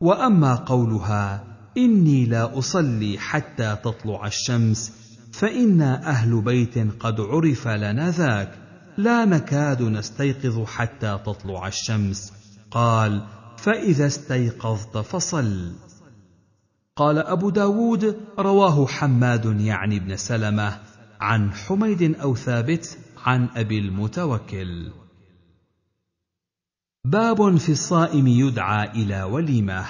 وأما قولها: إني لا أصلي حتى تطلع الشمس، فإنا أهل بيت قد عرف لنا ذاك، لا نكاد نستيقظ حتى تطلع الشمس. قال: فإذا استيقظت فصل قال أبو داود رواه حماد يعني بن سلمة عن حميد أو ثابت عن أبي المتوكل باب في الصائم يدعى إلى وليمة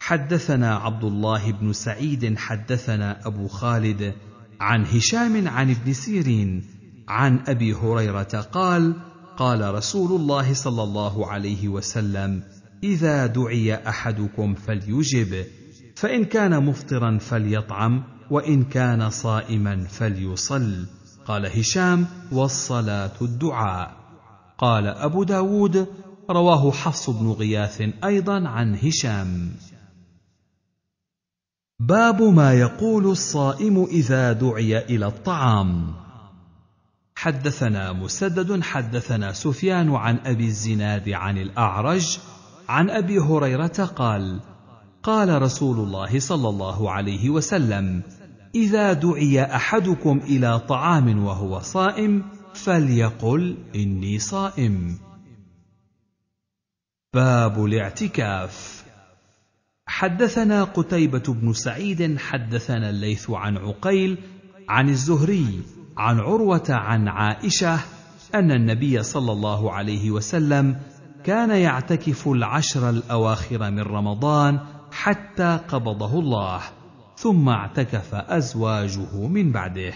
حدثنا عبد الله بن سعيد حدثنا أبو خالد عن هشام عن ابن سيرين عن أبي هريرة قال قال رسول الله صلى الله عليه وسلم اذا دعي احدكم فليجب فان كان مفطرا فليطعم وان كان صائما فليصل قال هشام والصلاه الدعاء قال ابو داود رواه حفص بن غياث ايضا عن هشام باب ما يقول الصائم اذا دعي الى الطعام حدثنا مسدد حدثنا سفيان عن ابي الزناد عن الاعرج عن ابي هريره قال قال رسول الله صلى الله عليه وسلم اذا دعي احدكم الى طعام وهو صائم فليقل اني صائم باب الاعتكاف حدثنا قتيبة بن سعيد حدثنا الليث عن عقيل عن الزهري عن عروة عن عائشة أن النبي صلى الله عليه وسلم كان يعتكف العشر الاواخر من رمضان حتى قبضه الله ثم اعتكف ازواجه من بعده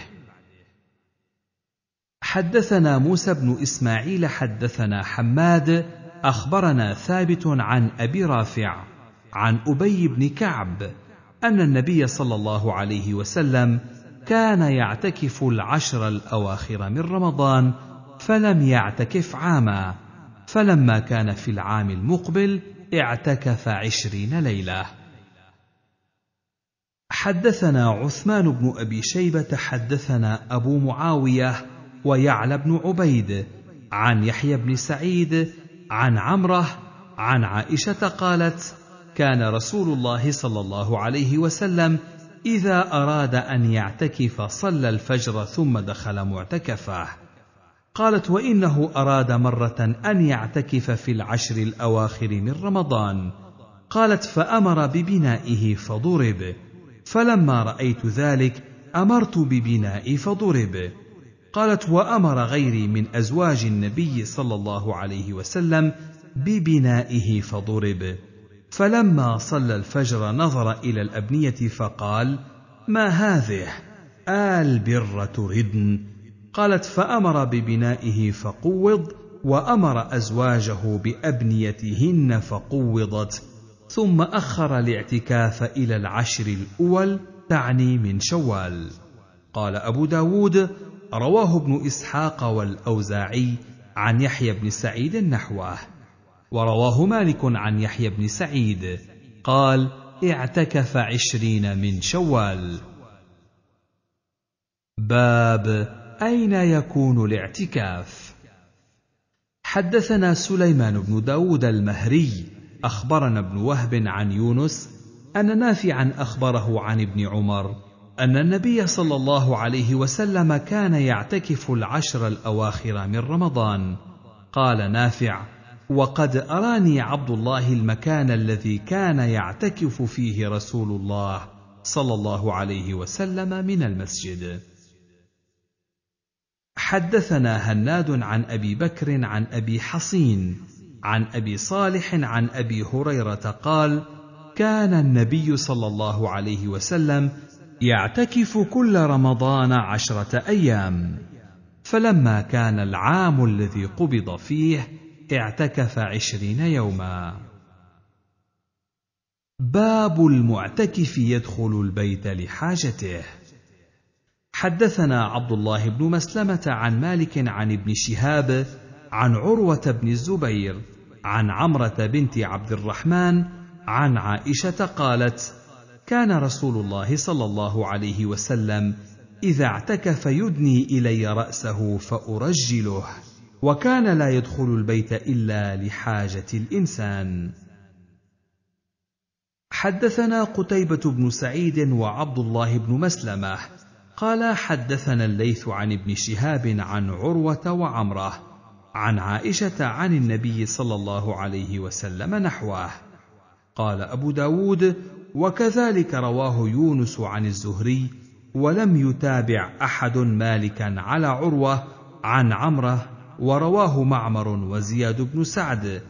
حدثنا موسى بن اسماعيل حدثنا حماد اخبرنا ثابت عن ابي رافع عن ابي بن كعب ان النبي صلى الله عليه وسلم كان يعتكف العشر الاواخر من رمضان فلم يعتكف عاما فلما كان في العام المقبل اعتكف عشرين ليله حدثنا عثمان بن ابي شيبه حدثنا ابو معاويه ويعلى بن عبيد عن يحيى بن سعيد عن عمره عن عائشه قالت كان رسول الله صلى الله عليه وسلم اذا اراد ان يعتكف صلى الفجر ثم دخل معتكفه قالت وانه اراد مره ان يعتكف في العشر الاواخر من رمضان قالت فامر ببنائه فضرب فلما رايت ذلك امرت ببناء فضرب قالت وامر غيري من ازواج النبي صلى الله عليه وسلم ببنائه فضرب فلما صلى الفجر نظر الى الابنيه فقال ما هذه ال بر تردن قالت فامر ببنائه فقوض وامر ازواجه بابنيتهن فقوضت ثم اخر الاعتكاف الى العشر الاول تعني من شوال قال ابو داود رواه ابن اسحاق والاوزاعي عن يحيى بن سعيد نحوه ورواه مالك عن يحيى بن سعيد قال اعتكف عشرين من شوال باب أين يكون الاعتكاف؟ حدثنا سليمان بن داود المهري أخبرنا ابن وهب عن يونس أن نافعا أخبره عن ابن عمر أن النبي صلى الله عليه وسلم كان يعتكف العشر الأواخر من رمضان قال نافع وقد أراني عبد الله المكان الذي كان يعتكف فيه رسول الله صلى الله عليه وسلم من المسجد حدثنا هناد عن ابي بكر عن ابي حصين عن ابي صالح عن ابي هريره قال كان النبي صلى الله عليه وسلم يعتكف كل رمضان عشره ايام فلما كان العام الذي قبض فيه اعتكف عشرين يوما باب المعتكف يدخل البيت لحاجته حدثنا عبد الله بن مسلمة عن مالك عن ابن شهاب عن عروة بن الزبير عن عمرة بنت عبد الرحمن عن عائشة قالت: كان رسول الله صلى الله عليه وسلم إذا اعتكف يدني إلي رأسه فأرجله، وكان لا يدخل البيت إلا لحاجة الإنسان. حدثنا قتيبة بن سعيد وعبد الله بن مسلمة قال حدثنا الليث عن ابن شهاب عن عروه وعمره عن عائشه عن النبي صلى الله عليه وسلم نحوه قال ابو داود وكذلك رواه يونس عن الزهري ولم يتابع احد مالكا على عروه عن عمره ورواه معمر وزياد بن سعد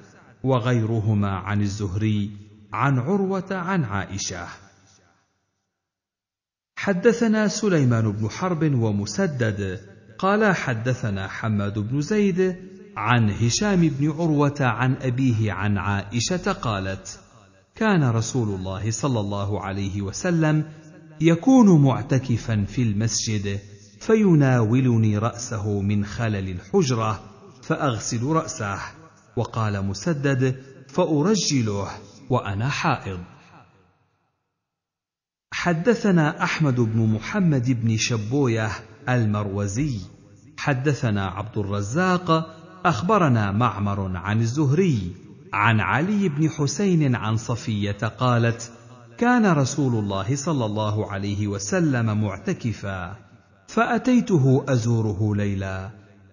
وغيرهما عن الزهري عن عروه عن عائشه حدثنا سليمان بن حرب ومسدد قال حدثنا حماد بن زيد عن هشام بن عروه عن ابيه عن عائشه قالت كان رسول الله صلى الله عليه وسلم يكون معتكفا في المسجد فيناولني راسه من خلل الحجره فاغسل راسه وقال مسدد فارجله وانا حائض حدثنا احمد بن محمد بن شبويه المروزي حدثنا عبد الرزاق اخبرنا معمر عن الزهري عن علي بن حسين عن صفيه قالت كان رسول الله صلى الله عليه وسلم معتكفا فاتيته ازوره ليلا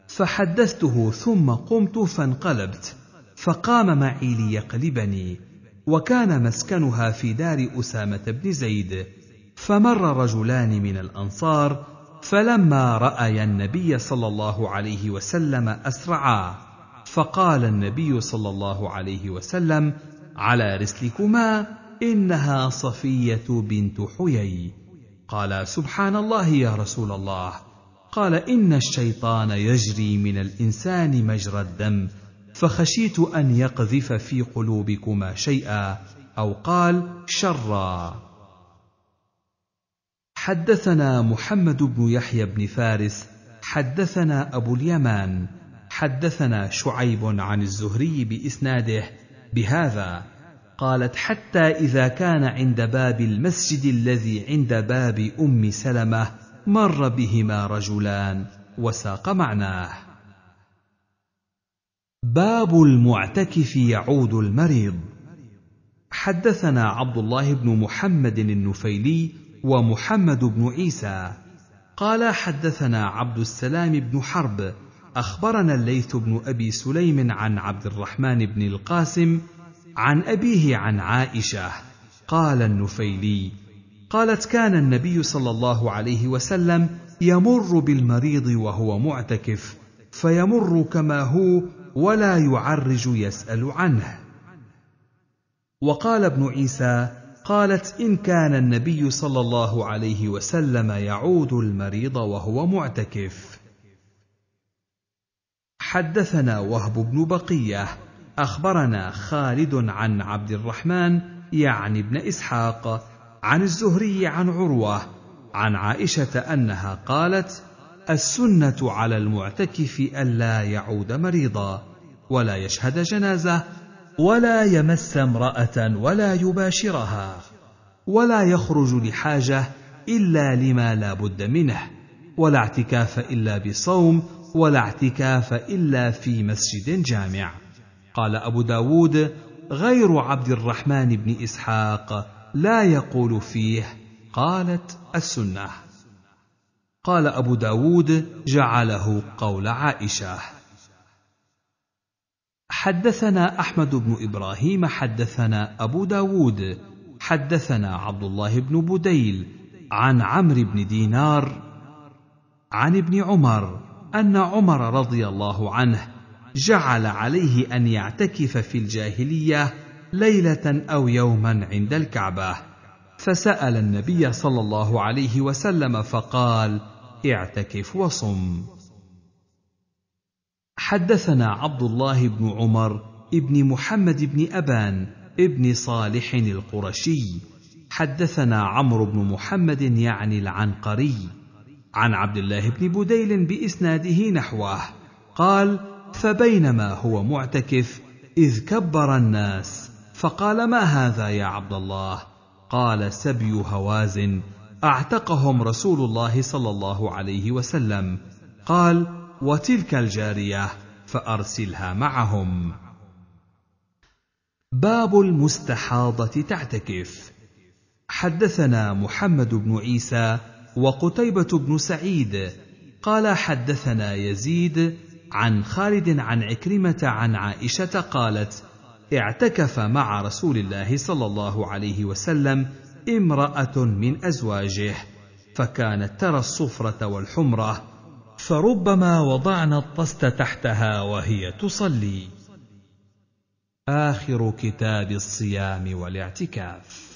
فحدثته ثم قمت فانقلبت فقام معي ليقلبني وكان مسكنها في دار اسامه بن زيد فمر رجلان من الانصار فلما رايا النبي صلى الله عليه وسلم اسرعا فقال النبي صلى الله عليه وسلم على رسلكما انها صفيه بنت حيي قال سبحان الله يا رسول الله قال ان الشيطان يجري من الانسان مجرى الدم فخشيت ان يقذف في قلوبكما شيئا او قال شرا حدثنا محمد بن يحيى بن فارس حدثنا ابو اليمان حدثنا شعيب عن الزهري باسناده بهذا قالت حتى اذا كان عند باب المسجد الذي عند باب ام سلمه مر بهما رجلان وساق معناه باب المعتكف يعود المريض حدثنا عبد الله بن محمد النفيلي ومحمد بن عيسى قال حدثنا عبد السلام بن حرب اخبرنا الليث بن ابي سليم عن عبد الرحمن بن القاسم عن ابيه عن عائشه قال النفيلي قالت كان النبي صلى الله عليه وسلم يمر بالمريض وهو معتكف فيمر كما هو ولا يعرج يسأل عنه. وقال ابن عيسى: قالت إن كان النبي صلى الله عليه وسلم يعود المريض وهو معتكف. حدثنا وهب بن بقية، أخبرنا خالد عن عبد الرحمن يعني ابن إسحاق، عن الزهري عن عروة، عن عائشة أنها قالت: السنه على المعتكف الا يعود مريضا ولا يشهد جنازه ولا يمس امراه ولا يباشرها ولا يخرج لحاجه الا لما لا بد منه ولا اعتكاف الا بصوم ولا اعتكاف الا في مسجد جامع قال ابو داود غير عبد الرحمن بن اسحاق لا يقول فيه قالت السنه قال أبو داود جعله قول عائشة حدثنا أحمد بن إبراهيم حدثنا أبو داود حدثنا عبد الله بن بديل عن عمرو بن دينار عن ابن عمر أن عمر رضي الله عنه جعل عليه أن يعتكف في الجاهلية ليلة أو يوما عند الكعبة فسال النبي صلى الله عليه وسلم فقال اعتكف وصم حدثنا عبد الله بن عمر ابن محمد بن ابان ابن صالح القرشي حدثنا عمرو بن محمد يعني العنقري عن عبد الله بن بديل باسناده نحوه قال فبينما هو معتكف اذ كبر الناس فقال ما هذا يا عبد الله قال سبي هوازن اعتقهم رسول الله صلى الله عليه وسلم قال وتلك الجاريه فارسلها معهم باب المستحاضه تعتكف حدثنا محمد بن عيسى وقتيبه بن سعيد قال حدثنا يزيد عن خالد عن عكرمه عن عائشه قالت اعتكف مع رسول الله صلى الله عليه وسلم امرأة من أزواجه، فكانت ترى الصفرة والحمرة، فربما وضعنا الطست تحتها وهي تصلي. آخر كتاب الصيام والاعتكاف